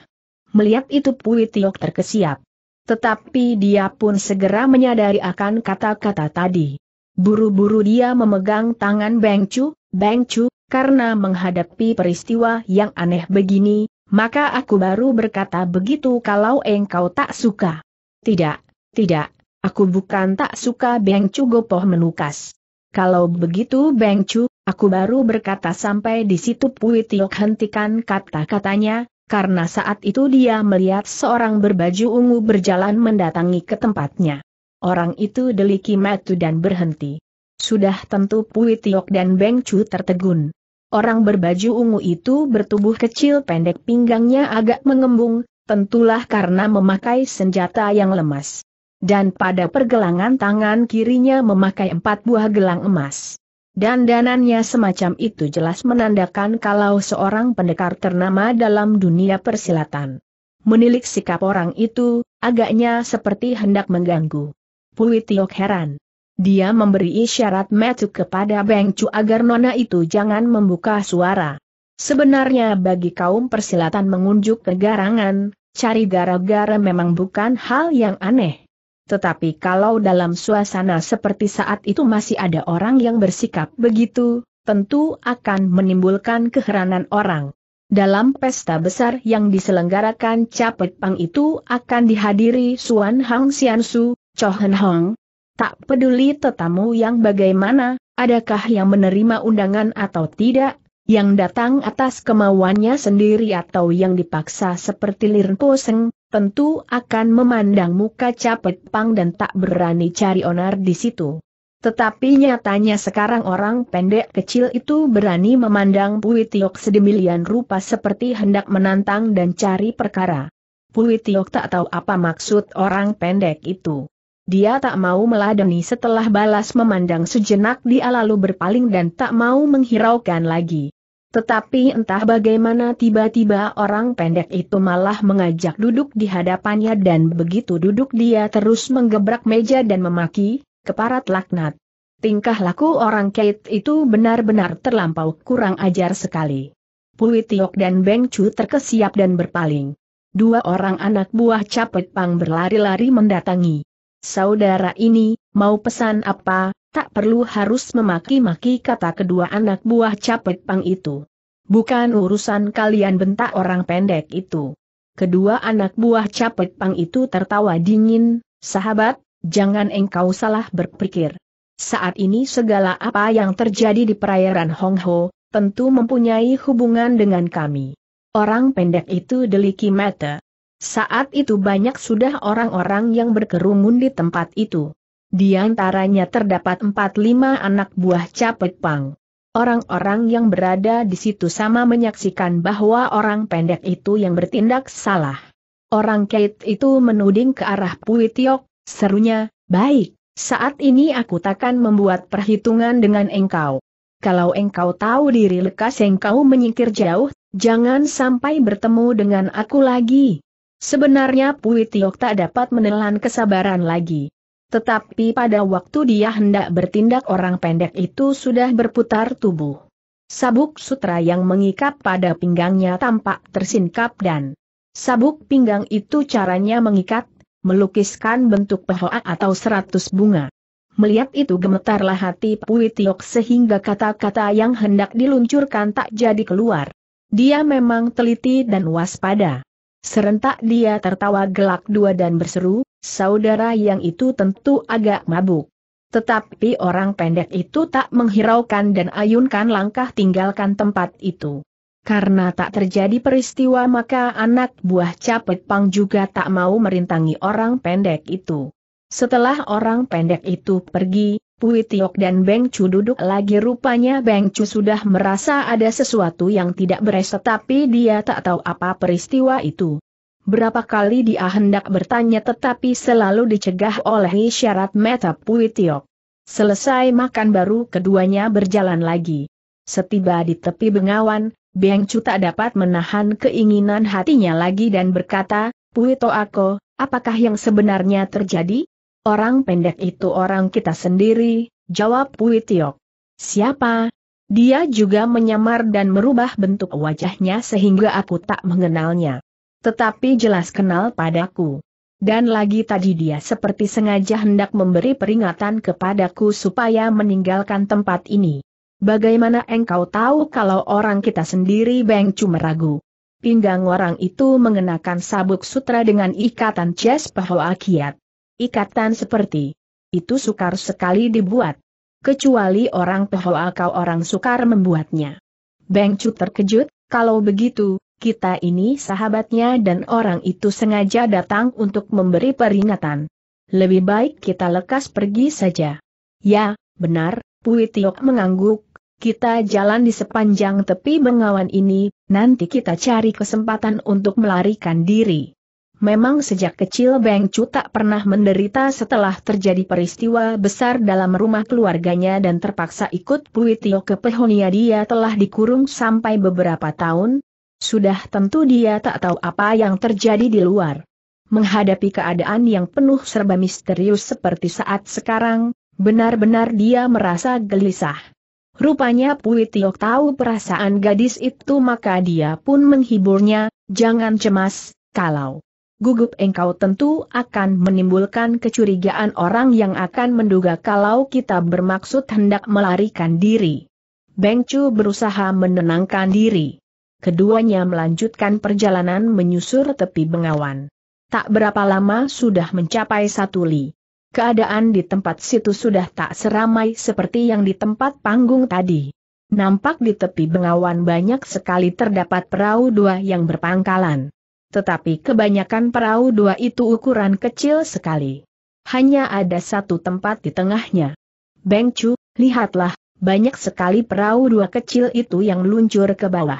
Melihat itu Pui Tiok terkesiap. Tetapi dia pun segera menyadari akan kata-kata tadi. Buru-buru dia memegang tangan Beng Chu, Beng Chu, karena menghadapi peristiwa yang aneh begini, maka aku baru berkata begitu kalau engkau tak suka. Tidak, tidak, aku bukan tak suka Beng Chu Gopoh menukas. Kalau begitu Beng Chu, aku baru berkata sampai di situ Pui Tiok hentikan kata-katanya, karena saat itu dia melihat seorang berbaju ungu berjalan mendatangi ke tempatnya. Orang itu deliki matu dan berhenti. Sudah tentu Pui Tiok dan Beng Chu tertegun. Orang berbaju ungu itu bertubuh kecil pendek pinggangnya agak mengembung, tentulah karena memakai senjata yang lemas dan pada pergelangan tangan kirinya memakai empat buah gelang emas. Dan Dandanannya semacam itu jelas menandakan kalau seorang pendekar ternama dalam dunia persilatan. Menilik sikap orang itu, agaknya seperti hendak mengganggu. Pui Tiok heran. Dia memberi isyarat metu kepada Beng Chu agar nona itu jangan membuka suara. Sebenarnya bagi kaum persilatan mengunjuk kegarangan, cari gara-gara memang bukan hal yang aneh. Tetapi kalau dalam suasana seperti saat itu masih ada orang yang bersikap begitu, tentu akan menimbulkan keheranan orang. Dalam pesta besar yang diselenggarakan Capet Pang itu akan dihadiri Suan Hang Xiansu, Cho Hen Hong. Tak peduli tetamu yang bagaimana, adakah yang menerima undangan atau tidak, yang datang atas kemauannya sendiri atau yang dipaksa seperti Lirpo Seng, tentu akan memandang muka capek pang dan tak berani cari onar di situ. Tetapi nyatanya sekarang orang pendek kecil itu berani memandang Pui Tiok sedemilian rupa seperti hendak menantang dan cari perkara. Pui Tiok tak tahu apa maksud orang pendek itu. Dia tak mau meladeni setelah balas memandang sejenak dia lalu berpaling dan tak mau menghiraukan lagi. Tetapi entah bagaimana tiba-tiba orang pendek itu malah mengajak duduk di hadapannya dan begitu duduk dia terus menggebrak meja dan memaki, keparat laknat. Tingkah laku orang Kate itu benar-benar terlampau kurang ajar sekali. Pui Tiok dan Beng Chu terkesiap dan berpaling. Dua orang anak buah Capet pang berlari-lari mendatangi saudara ini, mau pesan apa, tak perlu harus memaki-maki kata kedua anak buah capek pang itu. Bukan urusan kalian bentak orang pendek itu. Kedua anak buah capek pang itu tertawa dingin, sahabat, jangan engkau salah berpikir. Saat ini segala apa yang terjadi di perairan Hong Ho, tentu mempunyai hubungan dengan kami. Orang pendek itu deliki mata, saat itu banyak sudah orang-orang yang berkerumun di tempat itu. Di antaranya terdapat 4 lima anak buah capek pang. Orang-orang yang berada di situ sama menyaksikan bahwa orang pendek itu yang bertindak salah. Orang Kate itu menuding ke arah Pui serunya, baik, saat ini aku takkan membuat perhitungan dengan engkau. Kalau engkau tahu diri lekas engkau menyingkir jauh, jangan sampai bertemu dengan aku lagi. Sebenarnya Pui Tiok tak dapat menelan kesabaran lagi. Tetapi pada waktu dia hendak bertindak orang pendek itu sudah berputar tubuh. Sabuk sutra yang mengikat pada pinggangnya tampak tersingkap dan sabuk pinggang itu caranya mengikat, melukiskan bentuk pehoa atau seratus bunga. Melihat itu gemetarlah hati Pui Tiok sehingga kata-kata yang hendak diluncurkan tak jadi keluar. Dia memang teliti dan waspada. Serentak dia tertawa gelak dua dan berseru, saudara yang itu tentu agak mabuk. Tetapi orang pendek itu tak menghiraukan dan ayunkan langkah tinggalkan tempat itu. Karena tak terjadi peristiwa maka anak buah capek pang juga tak mau merintangi orang pendek itu. Setelah orang pendek itu pergi, Pui Tiok dan Beng Chu duduk lagi rupanya Beng Chu sudah merasa ada sesuatu yang tidak beres tetapi dia tak tahu apa peristiwa itu. Berapa kali dia hendak bertanya tetapi selalu dicegah oleh isyarat mata Pui Tiok. Selesai makan baru keduanya berjalan lagi. Setiba di tepi bengawan, Beng Chu tak dapat menahan keinginan hatinya lagi dan berkata, Pui Toako, apakah yang sebenarnya terjadi? Orang pendek itu orang kita sendiri, jawab Pui Tiok. Siapa? Dia juga menyamar dan merubah bentuk wajahnya sehingga aku tak mengenalnya. Tetapi jelas kenal padaku. Dan lagi tadi dia seperti sengaja hendak memberi peringatan kepadaku supaya meninggalkan tempat ini. Bagaimana engkau tahu kalau orang kita sendiri Beng cuma meragu? Pinggang orang itu mengenakan sabuk sutra dengan ikatan cies akiat. kiat. Ikatan seperti itu sukar sekali dibuat. Kecuali orang pehoa kau orang sukar membuatnya. Beng Chu terkejut, kalau begitu, kita ini sahabatnya dan orang itu sengaja datang untuk memberi peringatan. Lebih baik kita lekas pergi saja. Ya, benar, Pui Tiok mengangguk, kita jalan di sepanjang tepi bengawan ini, nanti kita cari kesempatan untuk melarikan diri. Memang sejak kecil Beng Cu tak pernah menderita setelah terjadi peristiwa besar dalam rumah keluarganya dan terpaksa ikut Pui Tio ke Pehonia dia telah dikurung sampai beberapa tahun, sudah tentu dia tak tahu apa yang terjadi di luar. Menghadapi keadaan yang penuh serba misterius seperti saat sekarang, benar-benar dia merasa gelisah. Rupanya Pui Tio tahu perasaan gadis itu maka dia pun menghiburnya, jangan cemas, kalau gugup engkau tentu akan menimbulkan kecurigaan orang yang akan menduga kalau kita bermaksud hendak melarikan diri. Beng Chu berusaha menenangkan diri. Keduanya melanjutkan perjalanan menyusur tepi bengawan. Tak berapa lama sudah mencapai satu li. Keadaan di tempat situ sudah tak seramai seperti yang di tempat panggung tadi. Nampak di tepi bengawan banyak sekali terdapat perahu dua yang berpangkalan. Tetapi kebanyakan perahu dua itu ukuran kecil sekali. Hanya ada satu tempat di tengahnya. Beng Chu, lihatlah, banyak sekali perahu dua kecil itu yang luncur ke bawah.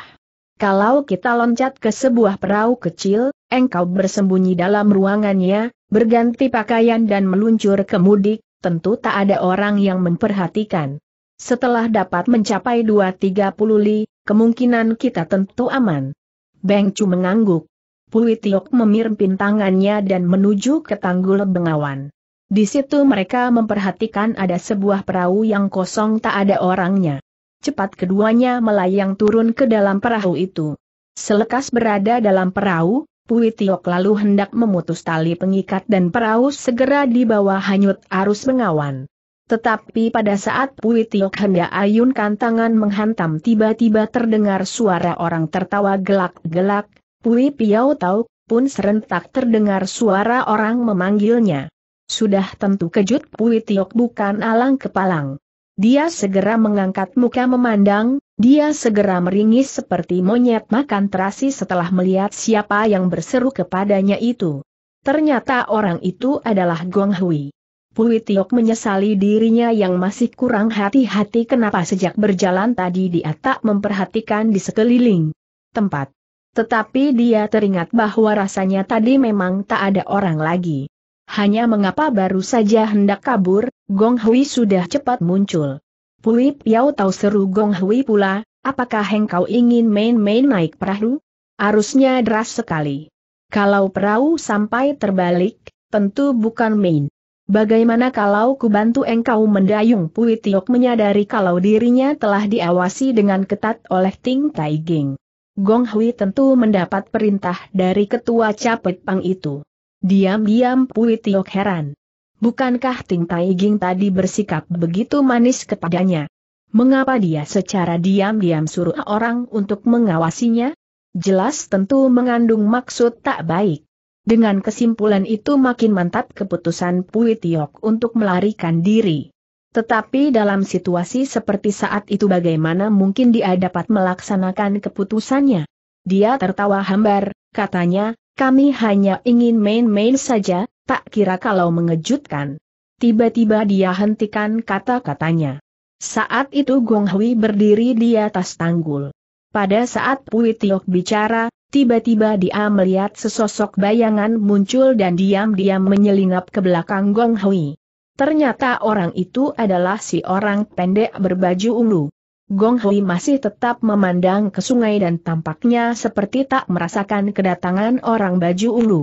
Kalau kita loncat ke sebuah perahu kecil, engkau bersembunyi dalam ruangannya, berganti pakaian dan meluncur ke mudik, tentu tak ada orang yang memperhatikan. Setelah dapat mencapai dua puluh li, kemungkinan kita tentu aman. Beng Chu mengangguk. Pui Tiok memimpin tangannya dan menuju ke tanggul Bengawan. Di situ mereka memperhatikan ada sebuah perahu yang kosong tak ada orangnya. Cepat keduanya melayang turun ke dalam perahu itu. Selekas berada dalam perahu, Pui Tiok lalu hendak memutus tali pengikat dan perahu segera dibawa hanyut arus bengawan. Tetapi pada saat Pui Tiok hendak ayunkan tangan menghantam tiba-tiba terdengar suara orang tertawa gelak-gelak, Pui Piau tahu, pun serentak terdengar suara orang memanggilnya. Sudah tentu kejut Pui Tiok bukan alang kepalang. Dia segera mengangkat muka memandang, dia segera meringis seperti monyet makan terasi setelah melihat siapa yang berseru kepadanya itu. Ternyata orang itu adalah Gong Hui. Pui Tiok menyesali dirinya yang masih kurang hati-hati kenapa sejak berjalan tadi dia tak memperhatikan di sekeliling tempat. Tetapi dia teringat bahwa rasanya tadi memang tak ada orang lagi. Hanya mengapa baru saja hendak kabur, Gong Hui sudah cepat muncul. Pui Piao tahu seru Gong Hui pula, apakah engkau ingin main-main naik perahu? Arusnya deras sekali. Kalau perahu sampai terbalik, tentu bukan main. Bagaimana kalau ku bantu engkau mendayung Pui Tiok menyadari kalau dirinya telah diawasi dengan ketat oleh Ting Tai Ging. Gong Hui tentu mendapat perintah dari ketua capet pang itu. Diam-diam Pui Tiok heran. Bukankah Ting Tai Ging tadi bersikap begitu manis kepadanya? Mengapa dia secara diam-diam suruh orang untuk mengawasinya? Jelas tentu mengandung maksud tak baik. Dengan kesimpulan itu makin mantap keputusan Pui Tiok untuk melarikan diri. Tetapi dalam situasi seperti saat itu bagaimana mungkin dia dapat melaksanakan keputusannya? Dia tertawa hambar, katanya, kami hanya ingin main-main saja, tak kira kalau mengejutkan. Tiba-tiba dia hentikan kata-katanya. Saat itu Gong Hui berdiri di atas tanggul. Pada saat Pui Tiok bicara, tiba-tiba dia melihat sesosok bayangan muncul dan diam-diam menyelinap ke belakang Gong Hui. Ternyata orang itu adalah si orang pendek berbaju ungu. Gong Hui masih tetap memandang ke sungai dan tampaknya seperti tak merasakan kedatangan orang baju ungu.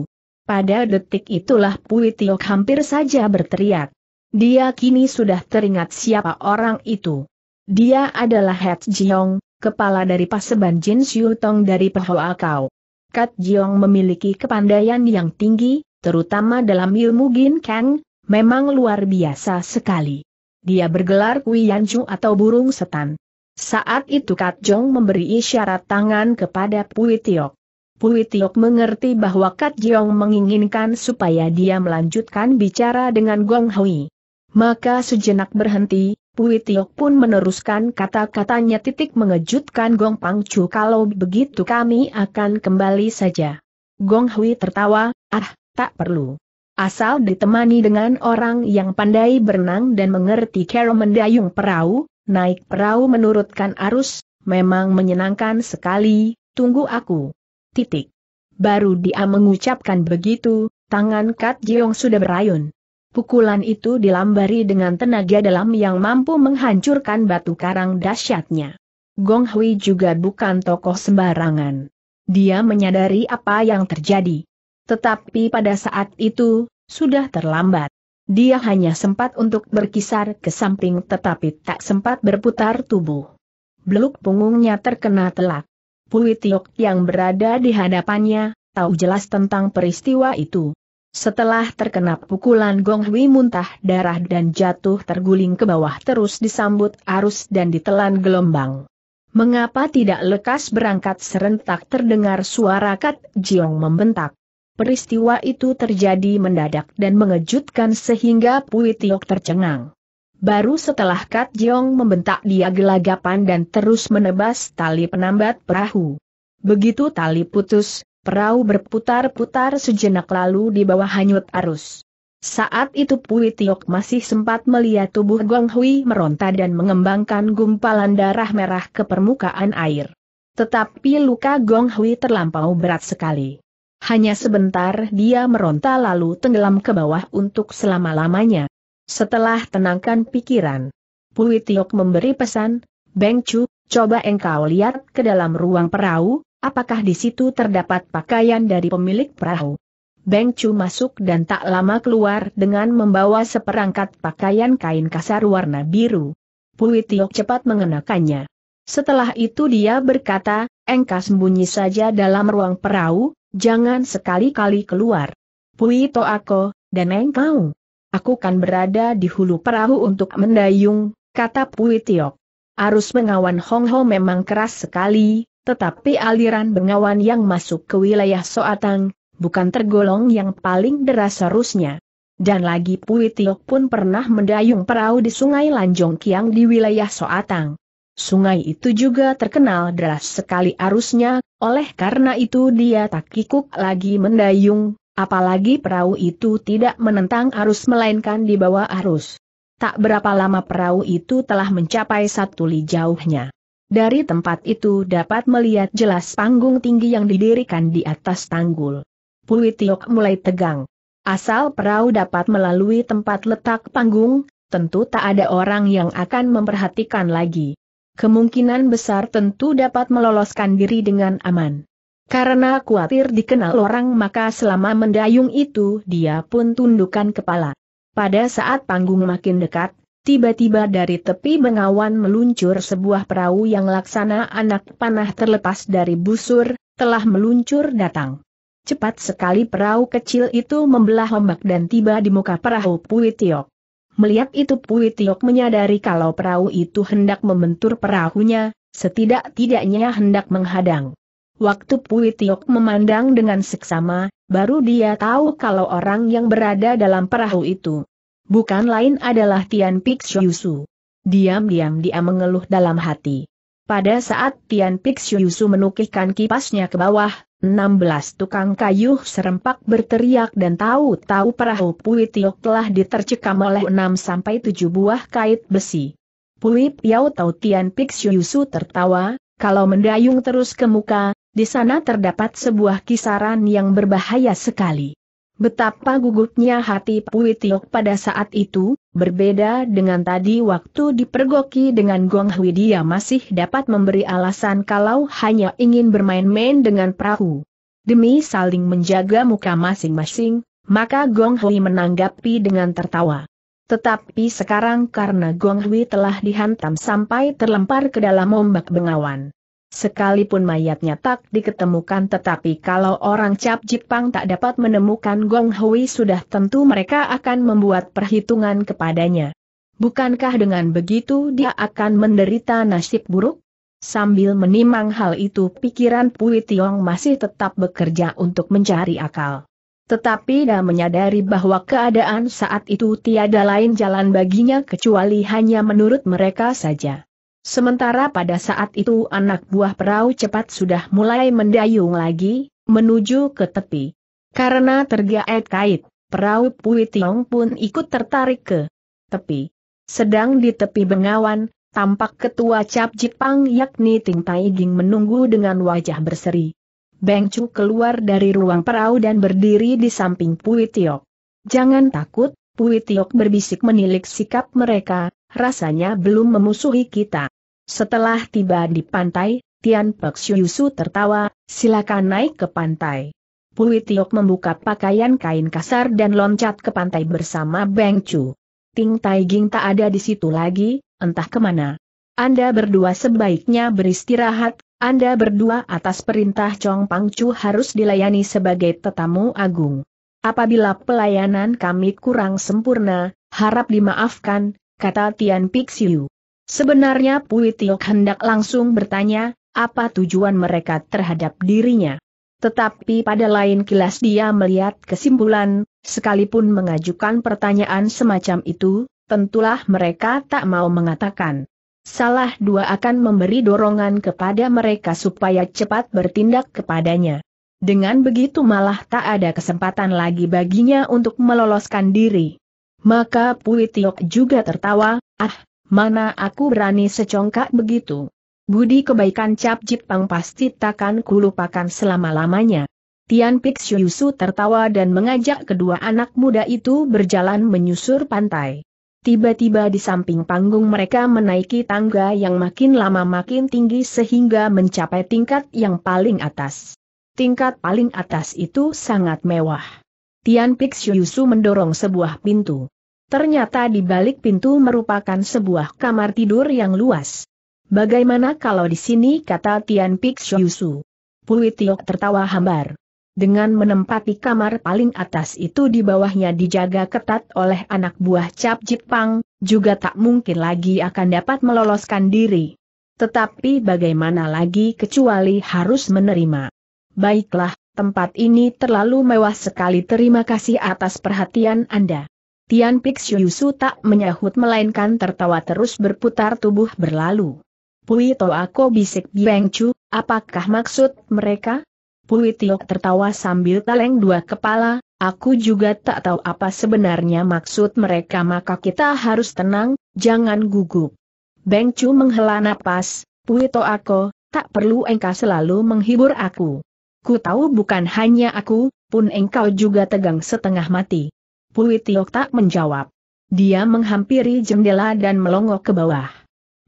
Pada detik itulah Pui Tiok hampir saja berteriak. Dia kini sudah teringat siapa orang itu. Dia adalah Het Jiong, kepala dari paseban Jin Siu Tong dari Pehoa Kau. Kat Jiong memiliki kepandaian yang tinggi, terutama dalam ilmu Gin Kang, memang luar biasa sekali. Dia bergelar Kui atau burung setan. Saat itu Kat Jong memberi isyarat tangan kepada Pui Tiok. Pui Tiok mengerti bahwa Kat Jong menginginkan supaya dia melanjutkan bicara dengan Gong Hui. Maka sejenak berhenti, Pui Tiok pun meneruskan kata-katanya titik mengejutkan Gong Pangcu kalau begitu kami akan kembali saja. Gong Hui tertawa, ah, tak perlu. Asal ditemani dengan orang yang pandai berenang dan mengerti cara mendayung perahu, naik perahu menurutkan arus, memang menyenangkan sekali, tunggu aku. Titik. Baru dia mengucapkan begitu, tangan Kat Jeong sudah berayun. Pukulan itu dilambari dengan tenaga dalam yang mampu menghancurkan batu karang dahsyatnya. Gong Hui juga bukan tokoh sembarangan. Dia menyadari apa yang terjadi. Tetapi pada saat itu, sudah terlambat. Dia hanya sempat untuk berkisar ke samping tetapi tak sempat berputar tubuh. Beluk punggungnya terkena telak. Pui Tiok yang berada di hadapannya, tahu jelas tentang peristiwa itu. Setelah terkena pukulan Gong Hui muntah darah dan jatuh terguling ke bawah terus disambut arus dan ditelan gelombang. Mengapa tidak lekas berangkat serentak terdengar suara Kat Jiong membentak. Peristiwa itu terjadi mendadak dan mengejutkan sehingga Pui Tiok tercengang. Baru setelah Kat Jong membentak dia gelagapan dan terus menebas tali penambat perahu. Begitu tali putus, perahu berputar-putar sejenak lalu di bawah hanyut arus. Saat itu Pui Tiok masih sempat melihat tubuh Gong Hui meronta dan mengembangkan gumpalan darah merah ke permukaan air. Tetapi luka Gong Hui terlampau berat sekali. Hanya sebentar dia meronta lalu tenggelam ke bawah untuk selama-lamanya. Setelah tenangkan pikiran, Pui Tiok memberi pesan, Beng Chu, coba engkau lihat ke dalam ruang perahu, apakah di situ terdapat pakaian dari pemilik perahu. Beng Chu masuk dan tak lama keluar dengan membawa seperangkat pakaian kain kasar warna biru. Pui Tiok cepat mengenakannya. Setelah itu dia berkata, engkau sembunyi saja dalam ruang perahu, Jangan sekali-kali keluar. Pui to aku, dan engkau. Aku kan berada di hulu perahu untuk mendayung, kata Pui Arus bengawan Hong Ho memang keras sekali, tetapi aliran bengawan yang masuk ke wilayah Soatang, bukan tergolong yang paling deras arusnya. Dan lagi Pui pun pernah mendayung perahu di sungai Lanjong Kiang di wilayah Soatang. Sungai itu juga terkenal deras sekali arusnya, oleh karena itu dia tak kikuk lagi mendayung, apalagi perahu itu tidak menentang arus melainkan di bawah arus. Tak berapa lama perahu itu telah mencapai satu li jauhnya. Dari tempat itu dapat melihat jelas panggung tinggi yang didirikan di atas tanggul. Pui Tiok mulai tegang. Asal perahu dapat melalui tempat letak panggung, tentu tak ada orang yang akan memperhatikan lagi kemungkinan besar tentu dapat meloloskan diri dengan aman. Karena khawatir dikenal orang maka selama mendayung itu dia pun tundukkan kepala. Pada saat panggung makin dekat, tiba-tiba dari tepi bengawan meluncur sebuah perahu yang laksana anak panah terlepas dari busur, telah meluncur datang. Cepat sekali perahu kecil itu membelah ombak dan tiba di muka perahu Puitiok. Melihat itu Pui Tiok menyadari kalau perahu itu hendak membentur perahunya, setidak-tidaknya hendak menghadang. Waktu Pui Tiok memandang dengan seksama, baru dia tahu kalau orang yang berada dalam perahu itu bukan lain adalah Tian Pik Yusu. Diam-diam dia mengeluh dalam hati. Pada saat Tian Pik Yusu menukihkan kipasnya ke bawah, 16 tukang kayu serempak berteriak dan tahu-tahu perahu Pui Tiok telah ditercekam oleh 6 sampai 7 buah kait besi. Pui Piao Tau Tian Piksu Yusu tertawa, kalau mendayung terus ke muka, di sana terdapat sebuah kisaran yang berbahaya sekali. Betapa gugupnya hati Pui Tiok pada saat itu, berbeda dengan tadi waktu dipergoki dengan Gong Hui dia masih dapat memberi alasan kalau hanya ingin bermain-main dengan perahu. Demi saling menjaga muka masing-masing, maka Gong Hui menanggapi dengan tertawa. Tetapi sekarang karena Gong Hui telah dihantam sampai terlempar ke dalam ombak bengawan. Sekalipun mayatnya tak diketemukan tetapi kalau orang cap Jepang tak dapat menemukan Gong Hui sudah tentu mereka akan membuat perhitungan kepadanya. Bukankah dengan begitu dia akan menderita nasib buruk? Sambil menimang hal itu pikiran Pui Tiong masih tetap bekerja untuk mencari akal. Tetapi dia menyadari bahwa keadaan saat itu tiada lain jalan baginya kecuali hanya menurut mereka saja. Sementara pada saat itu anak buah perahu cepat sudah mulai mendayung lagi, menuju ke tepi. Karena tergait kait, perahu Pui Tiong pun ikut tertarik ke tepi. Sedang di tepi bengawan, tampak ketua cap Jepang yakni Ting Tai Ging menunggu dengan wajah berseri. Beng Chu keluar dari ruang perahu dan berdiri di samping Pui Tiok. Jangan takut, Pui Tiok berbisik menilik sikap mereka, rasanya belum memusuhi kita. Setelah tiba di pantai, Tian Pek Yusu tertawa, silakan naik ke pantai. Pui Tiok membuka pakaian kain kasar dan loncat ke pantai bersama Beng Chu. Ting Tai Ging tak ada di situ lagi, entah kemana. Anda berdua sebaiknya beristirahat, Anda berdua atas perintah Chong Pang Chu harus dilayani sebagai tetamu agung. Apabila pelayanan kami kurang sempurna, harap dimaafkan, kata Tian Pixiu. Sebenarnya Pui Tiok hendak langsung bertanya, apa tujuan mereka terhadap dirinya. Tetapi pada lain kilas dia melihat kesimpulan, sekalipun mengajukan pertanyaan semacam itu, tentulah mereka tak mau mengatakan. Salah dua akan memberi dorongan kepada mereka supaya cepat bertindak kepadanya. Dengan begitu malah tak ada kesempatan lagi baginya untuk meloloskan diri. Maka Pui Tiok juga tertawa, ah, mana aku berani secongkak begitu. Budi kebaikan Cap Jipang Pang pasti takkan kulupakan selama-lamanya. Tian Pik Yusu tertawa dan mengajak kedua anak muda itu berjalan menyusur pantai. Tiba-tiba di samping panggung mereka menaiki tangga yang makin lama makin tinggi sehingga mencapai tingkat yang paling atas. Tingkat paling atas itu sangat mewah. Tian Pik Yusu mendorong sebuah pintu. Ternyata di balik pintu merupakan sebuah kamar tidur yang luas. Bagaimana kalau di sini kata Tian Pik Yusu? Pui tertawa hambar. Dengan menempati kamar paling atas itu di bawahnya dijaga ketat oleh anak buah Cap Jipang, juga tak mungkin lagi akan dapat meloloskan diri. Tetapi bagaimana lagi kecuali harus menerima. Baiklah, tempat ini terlalu mewah sekali terima kasih atas perhatian Anda. Tian Pixiusu tak menyahut melainkan tertawa terus berputar tubuh berlalu. Pui to aku bisik Bieng Chu, apakah maksud mereka? Pui Tiok tertawa sambil taleng dua kepala, aku juga tak tahu apa sebenarnya maksud mereka maka kita harus tenang, jangan gugup. Beng Chu menghela napas, Pui to aku, tak perlu engkau selalu menghibur aku. Ku tahu bukan hanya aku, pun engkau juga tegang setengah mati. Pui Tiok tak menjawab. Dia menghampiri jendela dan melongok ke bawah.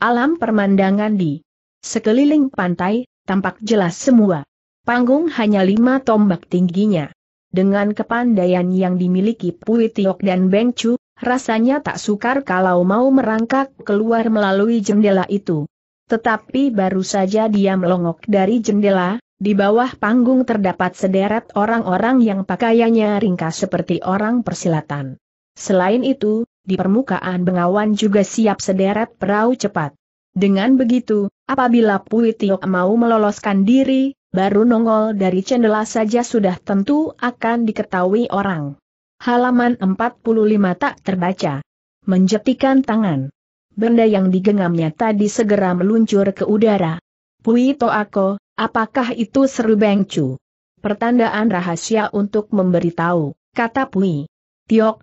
Alam permandangan di sekeliling pantai, tampak jelas semua. Panggung hanya lima tombak tingginya. Dengan kepandaian yang dimiliki Pui Tiok dan Beng Chu, rasanya tak sukar kalau mau merangkak keluar melalui jendela itu. Tetapi baru saja dia melongok dari jendela, di bawah panggung terdapat sederet orang-orang yang pakaiannya ringkas seperti orang persilatan. Selain itu, di permukaan bengawan juga siap sederet perahu cepat. Dengan begitu, apabila Pui mau meloloskan diri, baru nongol dari cendela saja sudah tentu akan diketahui orang. Halaman 45 tak terbaca. Menjepitkan tangan. Benda yang digenggamnya tadi segera meluncur ke udara. Pui Toako, Apakah itu seru bengcu? Pertandaan rahasia untuk memberitahu, kata Pui. Tiok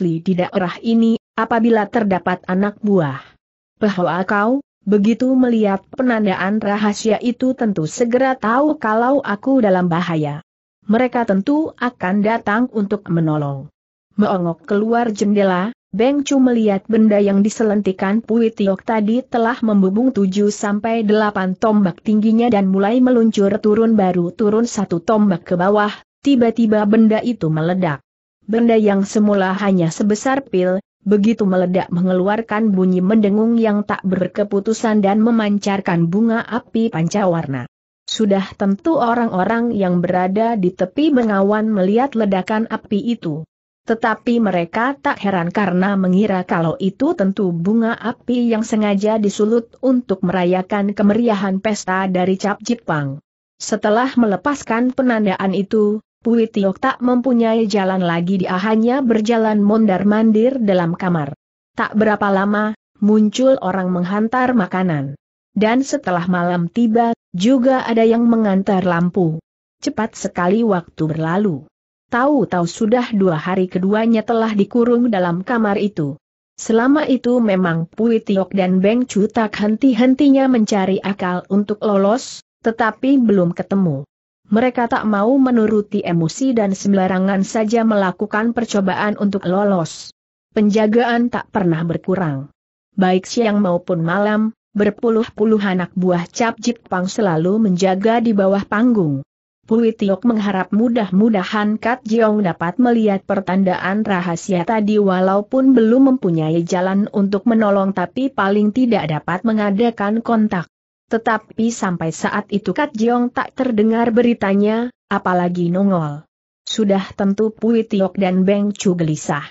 li di daerah ini, apabila terdapat anak buah. Bahwa kau, begitu melihat penandaan rahasia itu tentu segera tahu kalau aku dalam bahaya. Mereka tentu akan datang untuk menolong. Meongok keluar jendela, Beng Chu melihat benda yang diselentikan Pui Tiok tadi telah membubung 7-8 tombak tingginya dan mulai meluncur turun baru turun satu tombak ke bawah, tiba-tiba benda itu meledak. Benda yang semula hanya sebesar pil, begitu meledak mengeluarkan bunyi mendengung yang tak berkeputusan dan memancarkan bunga api panca warna. Sudah tentu orang-orang yang berada di tepi bengawan melihat ledakan api itu. Tetapi mereka tak heran karena mengira kalau itu tentu bunga api yang sengaja disulut untuk merayakan kemeriahan pesta dari Cap Jepang. Setelah melepaskan penandaan itu, Pui Tiok tak mempunyai jalan lagi dia hanya berjalan mondar-mandir dalam kamar. Tak berapa lama, muncul orang menghantar makanan. Dan setelah malam tiba, juga ada yang mengantar lampu. Cepat sekali waktu berlalu. Tahu-tahu sudah dua hari keduanya telah dikurung dalam kamar itu. Selama itu memang Pui Tiok dan Beng Chu tak henti-hentinya mencari akal untuk lolos, tetapi belum ketemu. Mereka tak mau menuruti emosi dan sembarangan saja melakukan percobaan untuk lolos. Penjagaan tak pernah berkurang. Baik siang maupun malam, berpuluh-puluh anak buah Cap Pang selalu menjaga di bawah panggung. Pui Tiok mengharap mudah-mudahan Kat Jiong dapat melihat pertandaan rahasia tadi walaupun belum mempunyai jalan untuk menolong tapi paling tidak dapat mengadakan kontak. Tetapi sampai saat itu Kat Jiong tak terdengar beritanya, apalagi nongol. Sudah tentu Pui Tiok dan Beng Chu gelisah.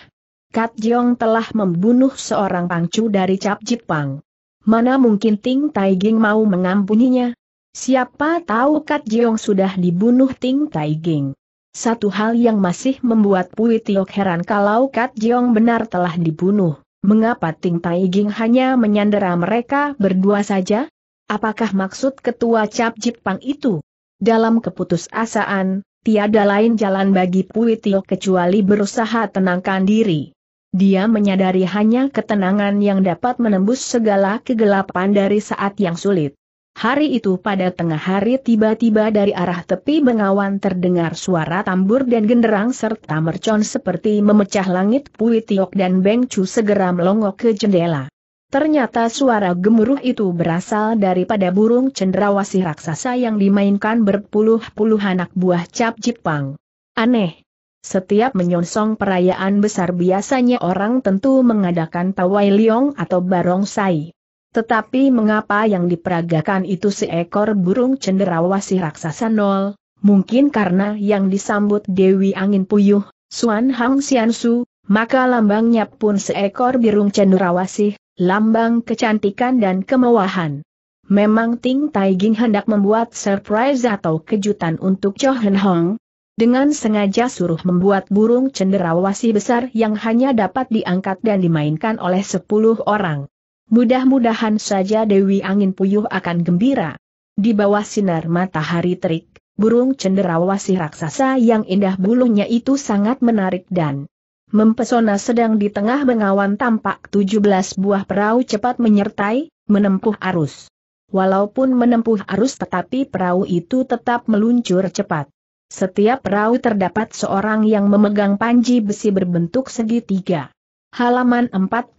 Kat Jiong telah membunuh seorang pangcu dari Cap Jepang. Mana mungkin Ting Ging mau mengampuninya? Siapa tahu Kat Jiong sudah dibunuh Ting Tai Ging. Satu hal yang masih membuat Pui Tiok heran kalau Kat Jiong benar telah dibunuh, mengapa Ting Tai Ging hanya menyandera mereka berdua saja? Apakah maksud ketua Cap Jipang itu? Dalam keputusasaan, tiada lain jalan bagi Pui Tiok kecuali berusaha tenangkan diri. Dia menyadari hanya ketenangan yang dapat menembus segala kegelapan dari saat yang sulit. Hari itu pada tengah hari tiba-tiba dari arah tepi bengawan terdengar suara tambur dan genderang serta mercon seperti memecah langit Pui Tiok dan Beng Chu segera melongok ke jendela. Ternyata suara gemuruh itu berasal daripada burung cendrawasih raksasa yang dimainkan berpuluh-puluh anak buah cap Jepang. Aneh. Setiap menyongsong perayaan besar biasanya orang tentu mengadakan pawai liong atau barongsai. Tetapi mengapa yang diperagakan itu seekor burung cenderawasih raksasa nol? Mungkin karena yang disambut Dewi Angin Puyuh, Suan Hang Su, maka lambangnya pun seekor burung cenderawasih, lambang kecantikan dan kemewahan. Memang Ting Tai Taiging hendak membuat surprise atau kejutan untuk Cho Hen Hong, dengan sengaja suruh membuat burung cenderawasih besar yang hanya dapat diangkat dan dimainkan oleh 10 orang. Mudah-mudahan saja Dewi Angin Puyuh akan gembira. Di bawah sinar matahari terik, burung cenderawasih raksasa yang indah bulunya itu sangat menarik dan mempesona sedang di tengah bengawan tampak 17 buah perahu cepat menyertai, menempuh arus. Walaupun menempuh arus tetapi perahu itu tetap meluncur cepat. Setiap perahu terdapat seorang yang memegang panji besi berbentuk segitiga halaman 49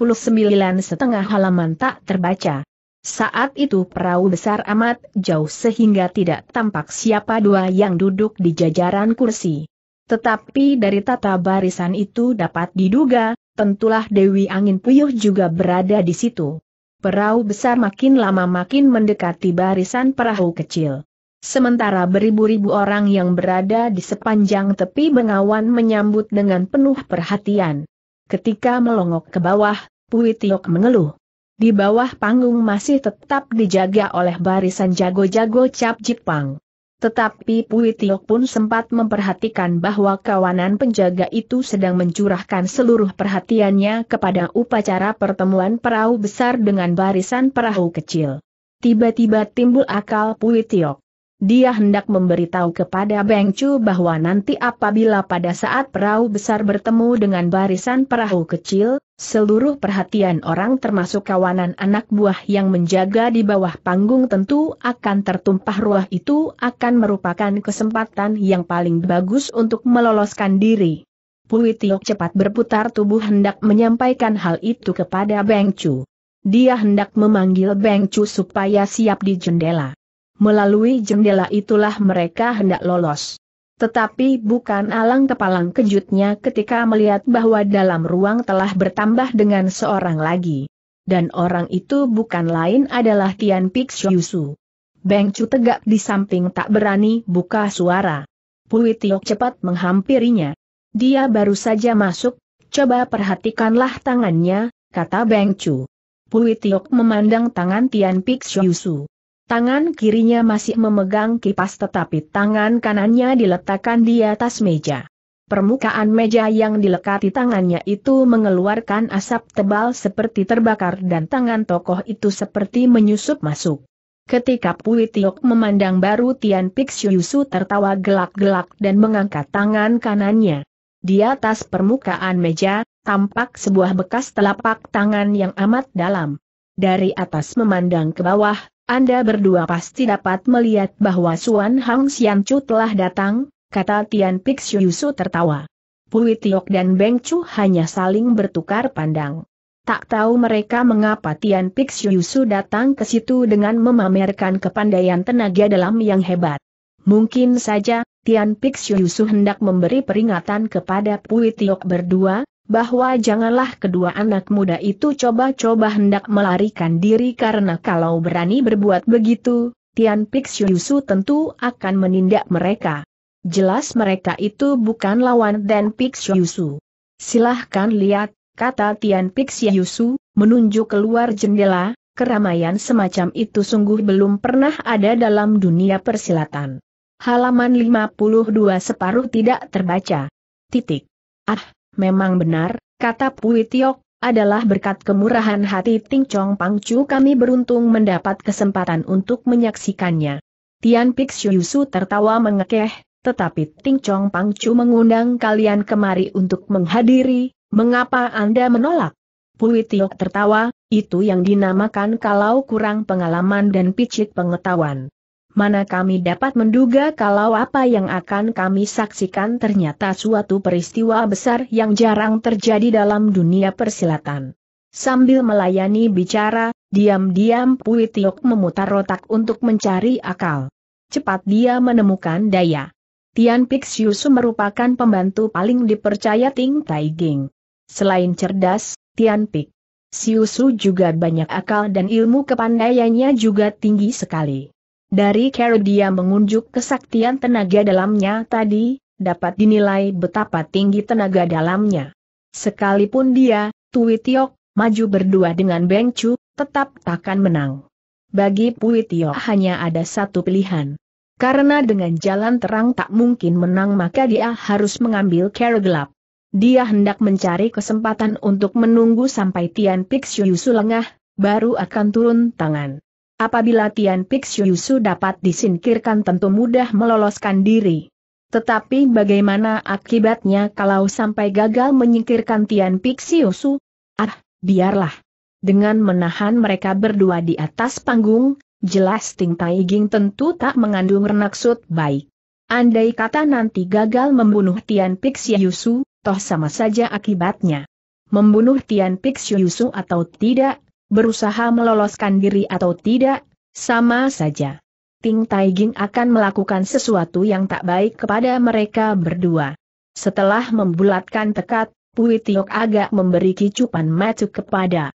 setengah halaman tak terbaca. Saat itu perahu besar amat jauh sehingga tidak tampak siapa dua yang duduk di jajaran kursi. Tetapi dari tata barisan itu dapat diduga, tentulah Dewi Angin Puyuh juga berada di situ. Perahu besar makin lama makin mendekati barisan perahu kecil. Sementara beribu-ribu orang yang berada di sepanjang tepi bengawan menyambut dengan penuh perhatian. Ketika melongok ke bawah, Pui Tiok mengeluh. Di bawah panggung masih tetap dijaga oleh barisan jago-jago cap Jepang. Tetapi Pui Tiok pun sempat memperhatikan bahwa kawanan penjaga itu sedang mencurahkan seluruh perhatiannya kepada upacara pertemuan perahu besar dengan barisan perahu kecil. Tiba-tiba timbul akal Pui Tiok. Dia hendak memberitahu kepada Beng Chu bahwa nanti apabila pada saat perahu besar bertemu dengan barisan perahu kecil, seluruh perhatian orang termasuk kawanan anak buah yang menjaga di bawah panggung tentu akan tertumpah ruah itu akan merupakan kesempatan yang paling bagus untuk meloloskan diri. Pui Tiok cepat berputar tubuh hendak menyampaikan hal itu kepada Beng Chu. Dia hendak memanggil Beng Chu supaya siap di jendela. Melalui jendela itulah mereka hendak lolos. Tetapi bukan alang kepalang kejutnya ketika melihat bahwa dalam ruang telah bertambah dengan seorang lagi. Dan orang itu bukan lain adalah Tian Pik Yusu. Beng Chu tegak di samping tak berani buka suara. Pui Tiok cepat menghampirinya. Dia baru saja masuk, coba perhatikanlah tangannya, kata Beng Chu. Pui Tiok memandang tangan Tian Pik Yusu. Tangan kirinya masih memegang kipas tetapi tangan kanannya diletakkan di atas meja. Permukaan meja yang dilekati tangannya itu mengeluarkan asap tebal seperti terbakar dan tangan tokoh itu seperti menyusup masuk. Ketika Pui Tiok memandang baru Tian Pik Yusu tertawa gelak-gelak dan mengangkat tangan kanannya. Di atas permukaan meja, tampak sebuah bekas telapak tangan yang amat dalam. Dari atas memandang ke bawah, anda berdua pasti dapat melihat bahwa Suan Hang Xian Chu telah datang, kata Tian Pik Yusu tertawa. Pui Tiok dan Beng Chu hanya saling bertukar pandang. Tak tahu mereka mengapa Tian Pik Yusu datang ke situ dengan memamerkan kepandaian tenaga dalam yang hebat. Mungkin saja, Tian Pik Yusu hendak memberi peringatan kepada Pui Tiok berdua, bahwa janganlah kedua anak muda itu coba-coba hendak melarikan diri karena kalau berani berbuat begitu, Tian Pixiu Yusu tentu akan menindak mereka. Jelas mereka itu bukan lawan Dan Pixiu Yusu. Silahkan lihat, kata Tian Pixiu Yusu, menunjuk keluar jendela, keramaian semacam itu sungguh belum pernah ada dalam dunia persilatan. Halaman 52 separuh tidak terbaca. Titik. Ah, Memang benar, kata Pui Tiok, adalah berkat kemurahan hati Ting Chong Pang Chu kami beruntung mendapat kesempatan untuk menyaksikannya. Tian Pik Yusu tertawa mengekeh, tetapi Ting Chong Pang Chu mengundang kalian kemari untuk menghadiri, mengapa Anda menolak? Pui Tiok tertawa, itu yang dinamakan kalau kurang pengalaman dan picik pengetahuan mana kami dapat menduga kalau apa yang akan kami saksikan ternyata suatu peristiwa besar yang jarang terjadi dalam dunia persilatan. Sambil melayani bicara, diam-diam Pui Tiok memutar otak untuk mencari akal. Cepat dia menemukan daya. Tian Pixiusu merupakan pembantu paling dipercaya Ting Tai Ging. Selain cerdas, Tian Pik Siusu juga banyak akal dan ilmu kepandaiannya juga tinggi sekali. Dari cara dia mengunjuk kesaktian tenaga dalamnya tadi, dapat dinilai betapa tinggi tenaga dalamnya. Sekalipun dia, Tui Tiok, maju berdua dengan Beng Chu, tetap takkan menang. Bagi Pui Tiok hanya ada satu pilihan. Karena dengan jalan terang tak mungkin menang maka dia harus mengambil cara gelap. Dia hendak mencari kesempatan untuk menunggu sampai Tian Pixiu Yusu lengah, baru akan turun tangan. Apabila Tian Pixuyusu dapat disingkirkan tentu mudah meloloskan diri. Tetapi bagaimana akibatnya kalau sampai gagal menyingkirkan Tian Pixuyusu? Ah, biarlah. Dengan menahan mereka berdua di atas panggung, jelas Ting Tai Ging tentu tak mengandung renaksud baik. Andai kata nanti gagal membunuh Tian Pixuyusu, toh sama saja akibatnya. Membunuh Tian Pixuyusu atau tidak, berusaha meloloskan diri atau tidak, sama saja. Ting Taiging akan melakukan sesuatu yang tak baik kepada mereka berdua. Setelah membulatkan tekad, Pui Tiok agak memberi kicupan macu kepada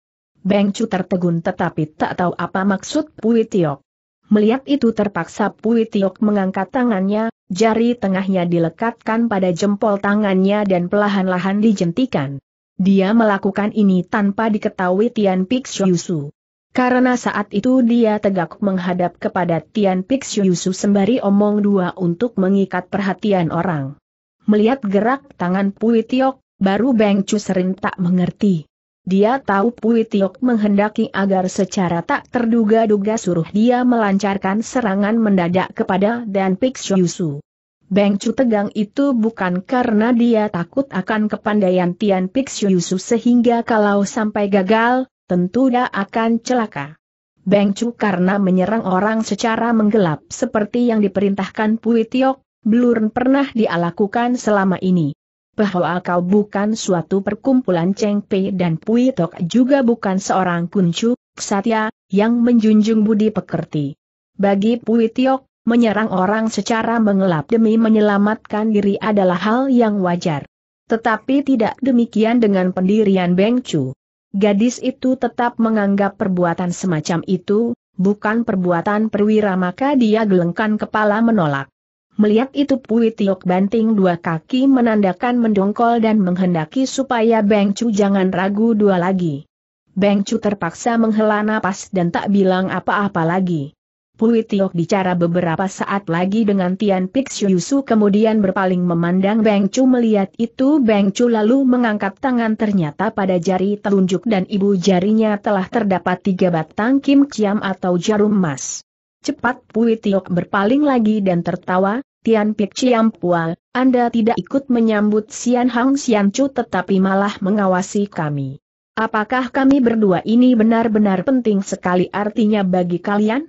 Beng Chu tertegun tetapi tak tahu apa maksud Pui Tiok. Melihat itu terpaksa Pui Tiok mengangkat tangannya, jari tengahnya dilekatkan pada jempol tangannya dan pelahan-lahan dijentikan. Dia melakukan ini tanpa diketahui Tian Pik Yusu. Karena saat itu dia tegak menghadap kepada Tian Pik Yusu sembari omong dua untuk mengikat perhatian orang. Melihat gerak tangan Pui Tiok, baru Beng Chu tak mengerti. Dia tahu Pui Tiok menghendaki agar secara tak terduga-duga suruh dia melancarkan serangan mendadak kepada Dan Pik Yusu. Beng Chu tegang itu bukan karena dia takut akan kepandaian Tian Pixu Yusu sehingga kalau sampai gagal, tentu dia akan celaka. Beng Chu karena menyerang orang secara menggelap seperti yang diperintahkan Pui Tiok, belum pernah dia lakukan selama ini. Bahwa kau bukan suatu perkumpulan Cheng Pei dan Pui Tok juga bukan seorang kuncu, satya, yang menjunjung budi pekerti. Bagi Pui Tiok, menyerang orang secara mengelap demi menyelamatkan diri adalah hal yang wajar. Tetapi tidak demikian dengan pendirian Beng Chu. Gadis itu tetap menganggap perbuatan semacam itu, bukan perbuatan perwira maka dia gelengkan kepala menolak. Melihat itu Pui Tiok banting dua kaki menandakan mendongkol dan menghendaki supaya Beng Chu jangan ragu dua lagi. Beng Chu terpaksa menghela napas dan tak bilang apa-apa lagi. Pui Tiok bicara beberapa saat lagi dengan Tian Pik Yusu kemudian berpaling memandang Beng Chu melihat itu Beng Chu lalu mengangkat tangan ternyata pada jari telunjuk dan ibu jarinya telah terdapat tiga batang kim kiam atau jarum emas. Cepat Pui Tiok berpaling lagi dan tertawa, Tian Pik Ciam Pual, Anda tidak ikut menyambut Sian Hang Sian Chu tetapi malah mengawasi kami. Apakah kami berdua ini benar-benar penting sekali artinya bagi kalian?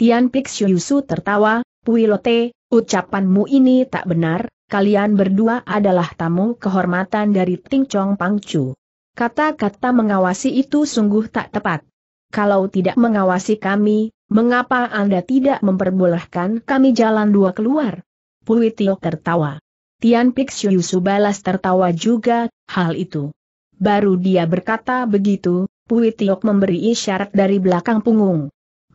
Tian Pixu Yusu tertawa, Puilote, ucapanmu ini tak benar, kalian berdua adalah tamu kehormatan dari Ting Chong Pangcu. Kata-kata mengawasi itu sungguh tak tepat. Kalau tidak mengawasi kami, mengapa Anda tidak memperbolehkan kami jalan dua keluar? Pui Tio tertawa. Tian Pixu Yusu balas tertawa juga, hal itu. Baru dia berkata begitu, Pui Tio memberi isyarat dari belakang punggung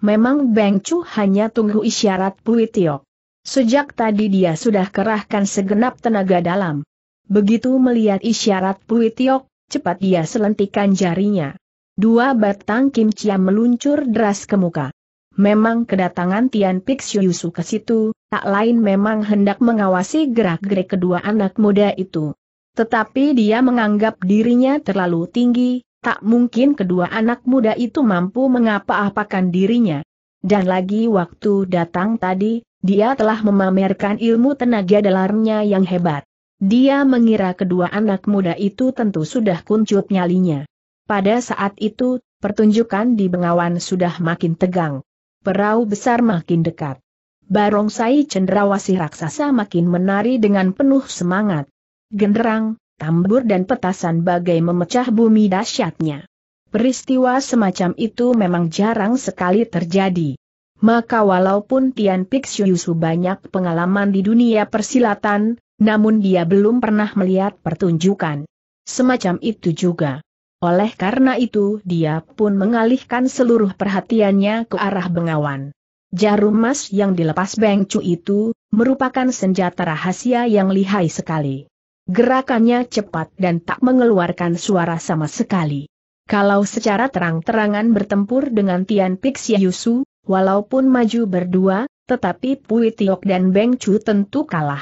memang Beng Chu hanya tunggu isyarat Pui Tiok. Sejak tadi dia sudah kerahkan segenap tenaga dalam. Begitu melihat isyarat Pui Tiok, cepat dia selentikan jarinya. Dua batang kimchi meluncur deras ke muka. Memang kedatangan Tian Pik Yusu ke situ, tak lain memang hendak mengawasi gerak-gerik kedua anak muda itu. Tetapi dia menganggap dirinya terlalu tinggi, Tak mungkin kedua anak muda itu mampu mengapa-apakan dirinya. Dan lagi waktu datang tadi, dia telah memamerkan ilmu tenaga dalamnya yang hebat. Dia mengira kedua anak muda itu tentu sudah kuncup nyalinya. Pada saat itu, pertunjukan di Bengawan sudah makin tegang. Perahu besar makin dekat. Barongsai cenderawasih raksasa makin menari dengan penuh semangat. Genderang, tambur dan petasan bagai memecah bumi dahsyatnya. Peristiwa semacam itu memang jarang sekali terjadi. Maka walaupun Tian Pixiusu banyak pengalaman di dunia persilatan, namun dia belum pernah melihat pertunjukan. Semacam itu juga. Oleh karena itu dia pun mengalihkan seluruh perhatiannya ke arah Bengawan. Jarum emas yang dilepas Beng Cu itu, merupakan senjata rahasia yang lihai sekali. Gerakannya cepat dan tak mengeluarkan suara sama sekali. Kalau secara terang-terangan bertempur dengan Tian Xia Yusu, walaupun maju berdua, tetapi Pui Tiok dan Beng Chu tentu kalah.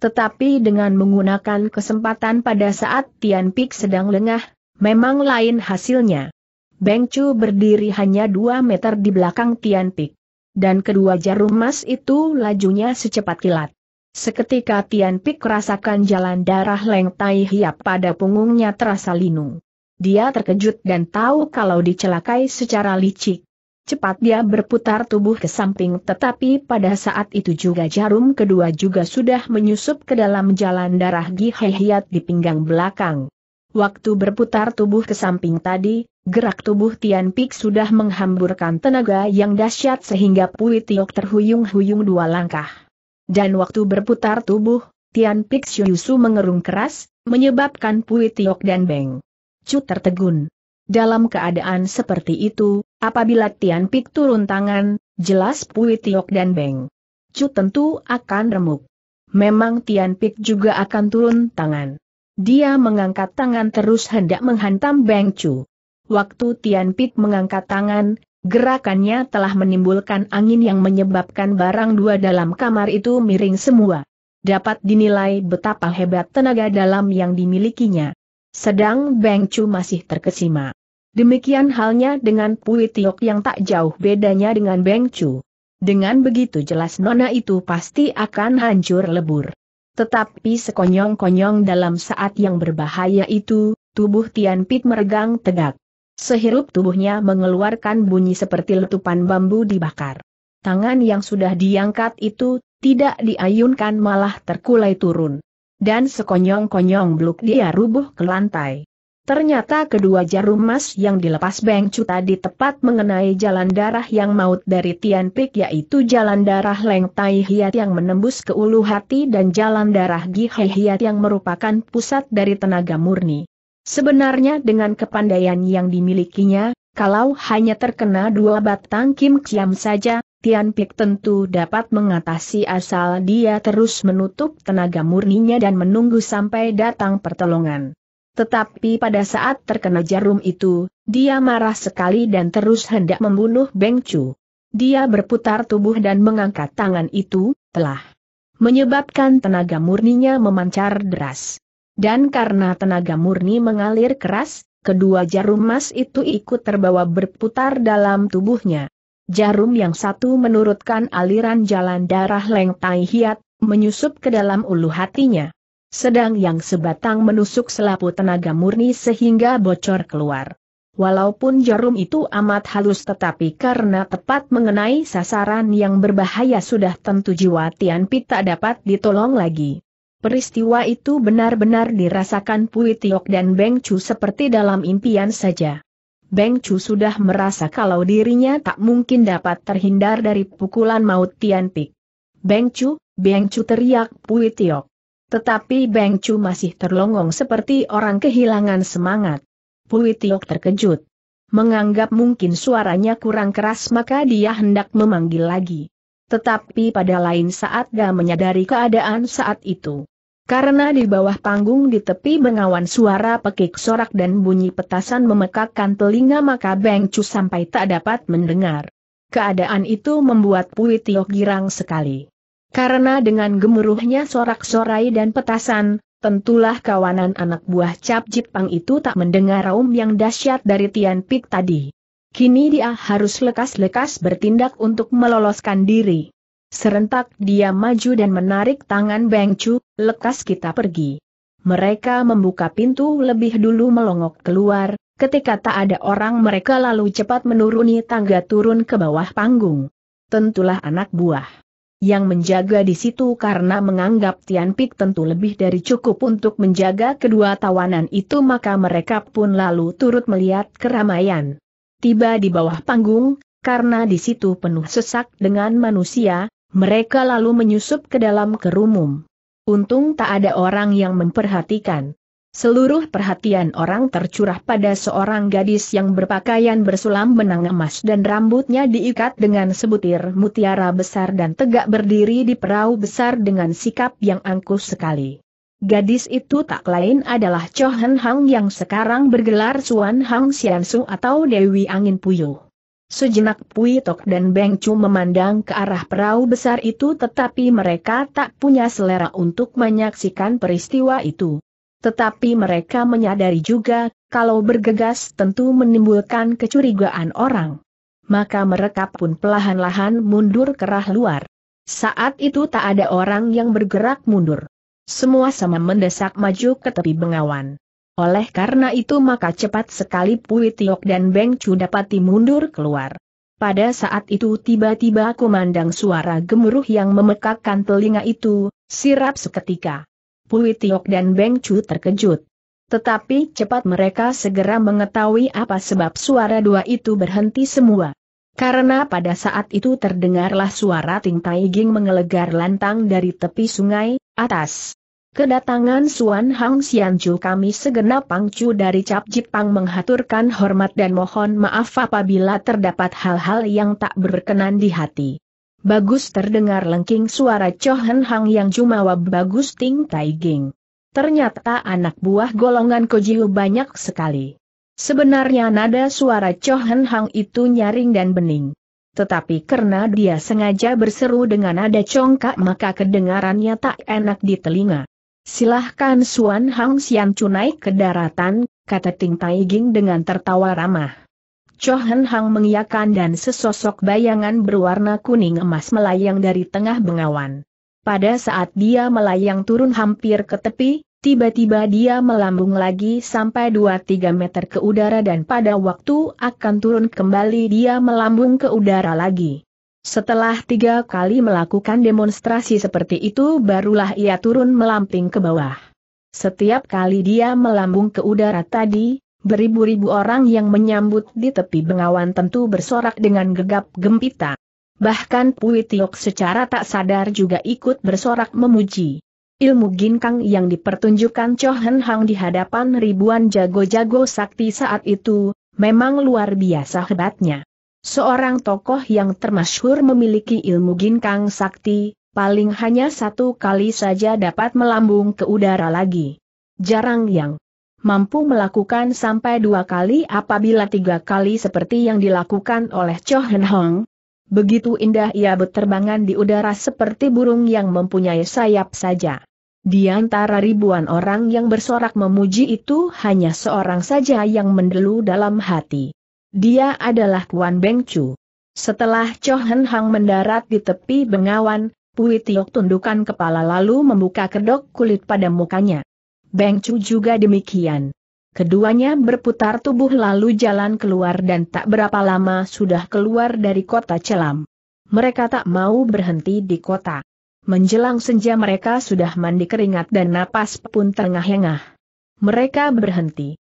Tetapi dengan menggunakan kesempatan pada saat Tian Pik sedang lengah, memang lain hasilnya. Beng Chu berdiri hanya 2 meter di belakang Tian Pik. Dan kedua jarum emas itu lajunya secepat kilat. Seketika Tian Pik rasakan jalan darah Leng Tai Hiap pada punggungnya terasa linu. Dia terkejut dan tahu kalau dicelakai secara licik. Cepat dia berputar tubuh ke samping tetapi pada saat itu juga jarum kedua juga sudah menyusup ke dalam jalan darah Gi Hiat di pinggang belakang. Waktu berputar tubuh ke samping tadi, gerak tubuh Tian Pik sudah menghamburkan tenaga yang dahsyat sehingga Pui Tiok terhuyung-huyung dua langkah. Dan waktu berputar tubuh, Tian Pik Yusu mengerung keras, menyebabkan Pui Tiok dan Beng. Cu tertegun. Dalam keadaan seperti itu, apabila Tian Pik turun tangan, jelas Pui Tiok dan Beng. Cu tentu akan remuk. Memang Tian Pik juga akan turun tangan. Dia mengangkat tangan terus hendak menghantam Beng Chu. Waktu Tian Pik mengangkat tangan, Gerakannya telah menimbulkan angin yang menyebabkan barang dua dalam kamar itu miring semua. Dapat dinilai betapa hebat tenaga dalam yang dimilikinya. Sedang Beng Chu masih terkesima. Demikian halnya dengan Pui Tiok yang tak jauh bedanya dengan Beng Chu. Dengan begitu jelas nona itu pasti akan hancur lebur. Tetapi sekonyong-konyong dalam saat yang berbahaya itu, tubuh Tian Pit meregang tegak. Sehirup tubuhnya mengeluarkan bunyi seperti letupan bambu dibakar. Tangan yang sudah diangkat itu, tidak diayunkan malah terkulai turun. Dan sekonyong-konyong beluk dia rubuh ke lantai. Ternyata kedua jarum emas yang dilepas Beng Cu tadi tepat mengenai jalan darah yang maut dari Tian Pik yaitu jalan darah Leng Tai Hiat yang menembus ke ulu hati dan jalan darah Gi Hiat yang merupakan pusat dari tenaga murni. Sebenarnya dengan kepandaian yang dimilikinya, kalau hanya terkena dua batang Kim Kiam saja, Tian Pik tentu dapat mengatasi asal dia terus menutup tenaga murninya dan menunggu sampai datang pertolongan. Tetapi pada saat terkena jarum itu, dia marah sekali dan terus hendak membunuh Beng Chu. Dia berputar tubuh dan mengangkat tangan itu, telah menyebabkan tenaga murninya memancar deras. Dan karena tenaga murni mengalir keras, kedua jarum emas itu ikut terbawa berputar dalam tubuhnya. Jarum yang satu menurutkan aliran jalan darah Leng Tai Hiat, menyusup ke dalam ulu hatinya. Sedang yang sebatang menusuk selaput tenaga murni sehingga bocor keluar. Walaupun jarum itu amat halus tetapi karena tepat mengenai sasaran yang berbahaya sudah tentu jiwa Tian Pi tak dapat ditolong lagi. Peristiwa itu benar-benar dirasakan Pui Tiok dan Beng Chu seperti dalam impian saja. Beng Chu sudah merasa kalau dirinya tak mungkin dapat terhindar dari pukulan maut Tian Pik. Beng Chu, Beng Chu teriak Pui Tiok. Tetapi Beng Chu masih terlongong seperti orang kehilangan semangat. Pui Tiok terkejut. Menganggap mungkin suaranya kurang keras maka dia hendak memanggil lagi. Tetapi pada lain saat dia menyadari keadaan saat itu. Karena di bawah panggung di tepi bengawan suara pekik sorak dan bunyi petasan memekakkan telinga maka Beng Chu sampai tak dapat mendengar. Keadaan itu membuat Pui Tio girang sekali. Karena dengan gemuruhnya sorak-sorai dan petasan, tentulah kawanan anak buah Cap Jipang itu tak mendengar raum yang dahsyat dari Tian Pik tadi. Kini dia harus lekas-lekas bertindak untuk meloloskan diri. Serentak dia maju dan menarik tangan Beng Chu lekas kita pergi. Mereka membuka pintu lebih dulu melongok keluar, ketika tak ada orang mereka lalu cepat menuruni tangga turun ke bawah panggung. Tentulah anak buah yang menjaga di situ karena menganggap Tian Pik tentu lebih dari cukup untuk menjaga kedua tawanan itu maka mereka pun lalu turut melihat keramaian. Tiba di bawah panggung, karena di situ penuh sesak dengan manusia, mereka lalu menyusup ke dalam kerumum. Untung tak ada orang yang memperhatikan. Seluruh perhatian orang tercurah pada seorang gadis yang berpakaian bersulam benang emas dan rambutnya diikat dengan sebutir mutiara besar dan tegak berdiri di perahu besar dengan sikap yang angkuh sekali. Gadis itu tak lain adalah Chohen Hang yang sekarang bergelar Suan Hang Xiansu atau Dewi Angin Puyuh. Sejenak Pui Tok dan Beng Chu memandang ke arah perahu besar itu tetapi mereka tak punya selera untuk menyaksikan peristiwa itu. Tetapi mereka menyadari juga, kalau bergegas tentu menimbulkan kecurigaan orang. Maka mereka pun pelahan-lahan mundur ke arah luar. Saat itu tak ada orang yang bergerak mundur. Semua sama mendesak maju ke tepi bengawan. Oleh karena itu maka cepat sekali Pui Tiok dan Beng Chu dapati mundur keluar. Pada saat itu tiba-tiba aku mandang suara gemuruh yang memekakkan telinga itu, sirap seketika. Pui Tiok dan Beng Chu terkejut. Tetapi cepat mereka segera mengetahui apa sebab suara dua itu berhenti semua. Karena pada saat itu terdengarlah suara Ting Tai Ging mengelegar lantang dari tepi sungai, atas. Kedatangan Suan Hang Xianju kami segenap pangcu dari Cap Jipang menghaturkan hormat dan mohon maaf apabila terdapat hal-hal yang tak berkenan di hati. Bagus terdengar lengking suara Chohen Hang yang jumawa bagus Ting Tai Ging. Ternyata anak buah golongan Kojiu banyak sekali. Sebenarnya nada suara Chohen Hang itu nyaring dan bening. Tetapi karena dia sengaja berseru dengan nada congkak maka kedengarannya tak enak di telinga. Silahkan Suan Hang Sian naik ke daratan, kata Ting Tai Ging dengan tertawa ramah. Chohan Hang mengiakan dan sesosok bayangan berwarna kuning emas melayang dari tengah bengawan. Pada saat dia melayang turun hampir ke tepi, tiba-tiba dia melambung lagi sampai 2-3 meter ke udara dan pada waktu akan turun kembali dia melambung ke udara lagi. Setelah tiga kali melakukan demonstrasi seperti itu barulah ia turun melamping ke bawah. Setiap kali dia melambung ke udara tadi, beribu-ribu orang yang menyambut di tepi bengawan tentu bersorak dengan gegap gempita. Bahkan Pui Tiok secara tak sadar juga ikut bersorak memuji. Ilmu ginkang yang dipertunjukkan Cho Hang di hadapan ribuan jago-jago sakti saat itu, memang luar biasa hebatnya. Seorang tokoh yang termasyhur memiliki ilmu ginkang sakti, paling hanya satu kali saja dapat melambung ke udara lagi. Jarang yang mampu melakukan sampai dua kali apabila tiga kali seperti yang dilakukan oleh Cho Hen Hong. Begitu indah ia berterbangan di udara seperti burung yang mempunyai sayap saja. Di antara ribuan orang yang bersorak memuji itu hanya seorang saja yang mendelu dalam hati. Dia adalah Kuan Beng Chu. Setelah Cho Hen Hang mendarat di tepi bengawan, Pui Tiok tundukan kepala lalu membuka kedok kulit pada mukanya. Beng Chu juga demikian. Keduanya berputar tubuh lalu jalan keluar dan tak berapa lama sudah keluar dari kota celam. Mereka tak mau berhenti di kota. Menjelang senja mereka sudah mandi keringat dan napas pun terengah-engah. Mereka berhenti.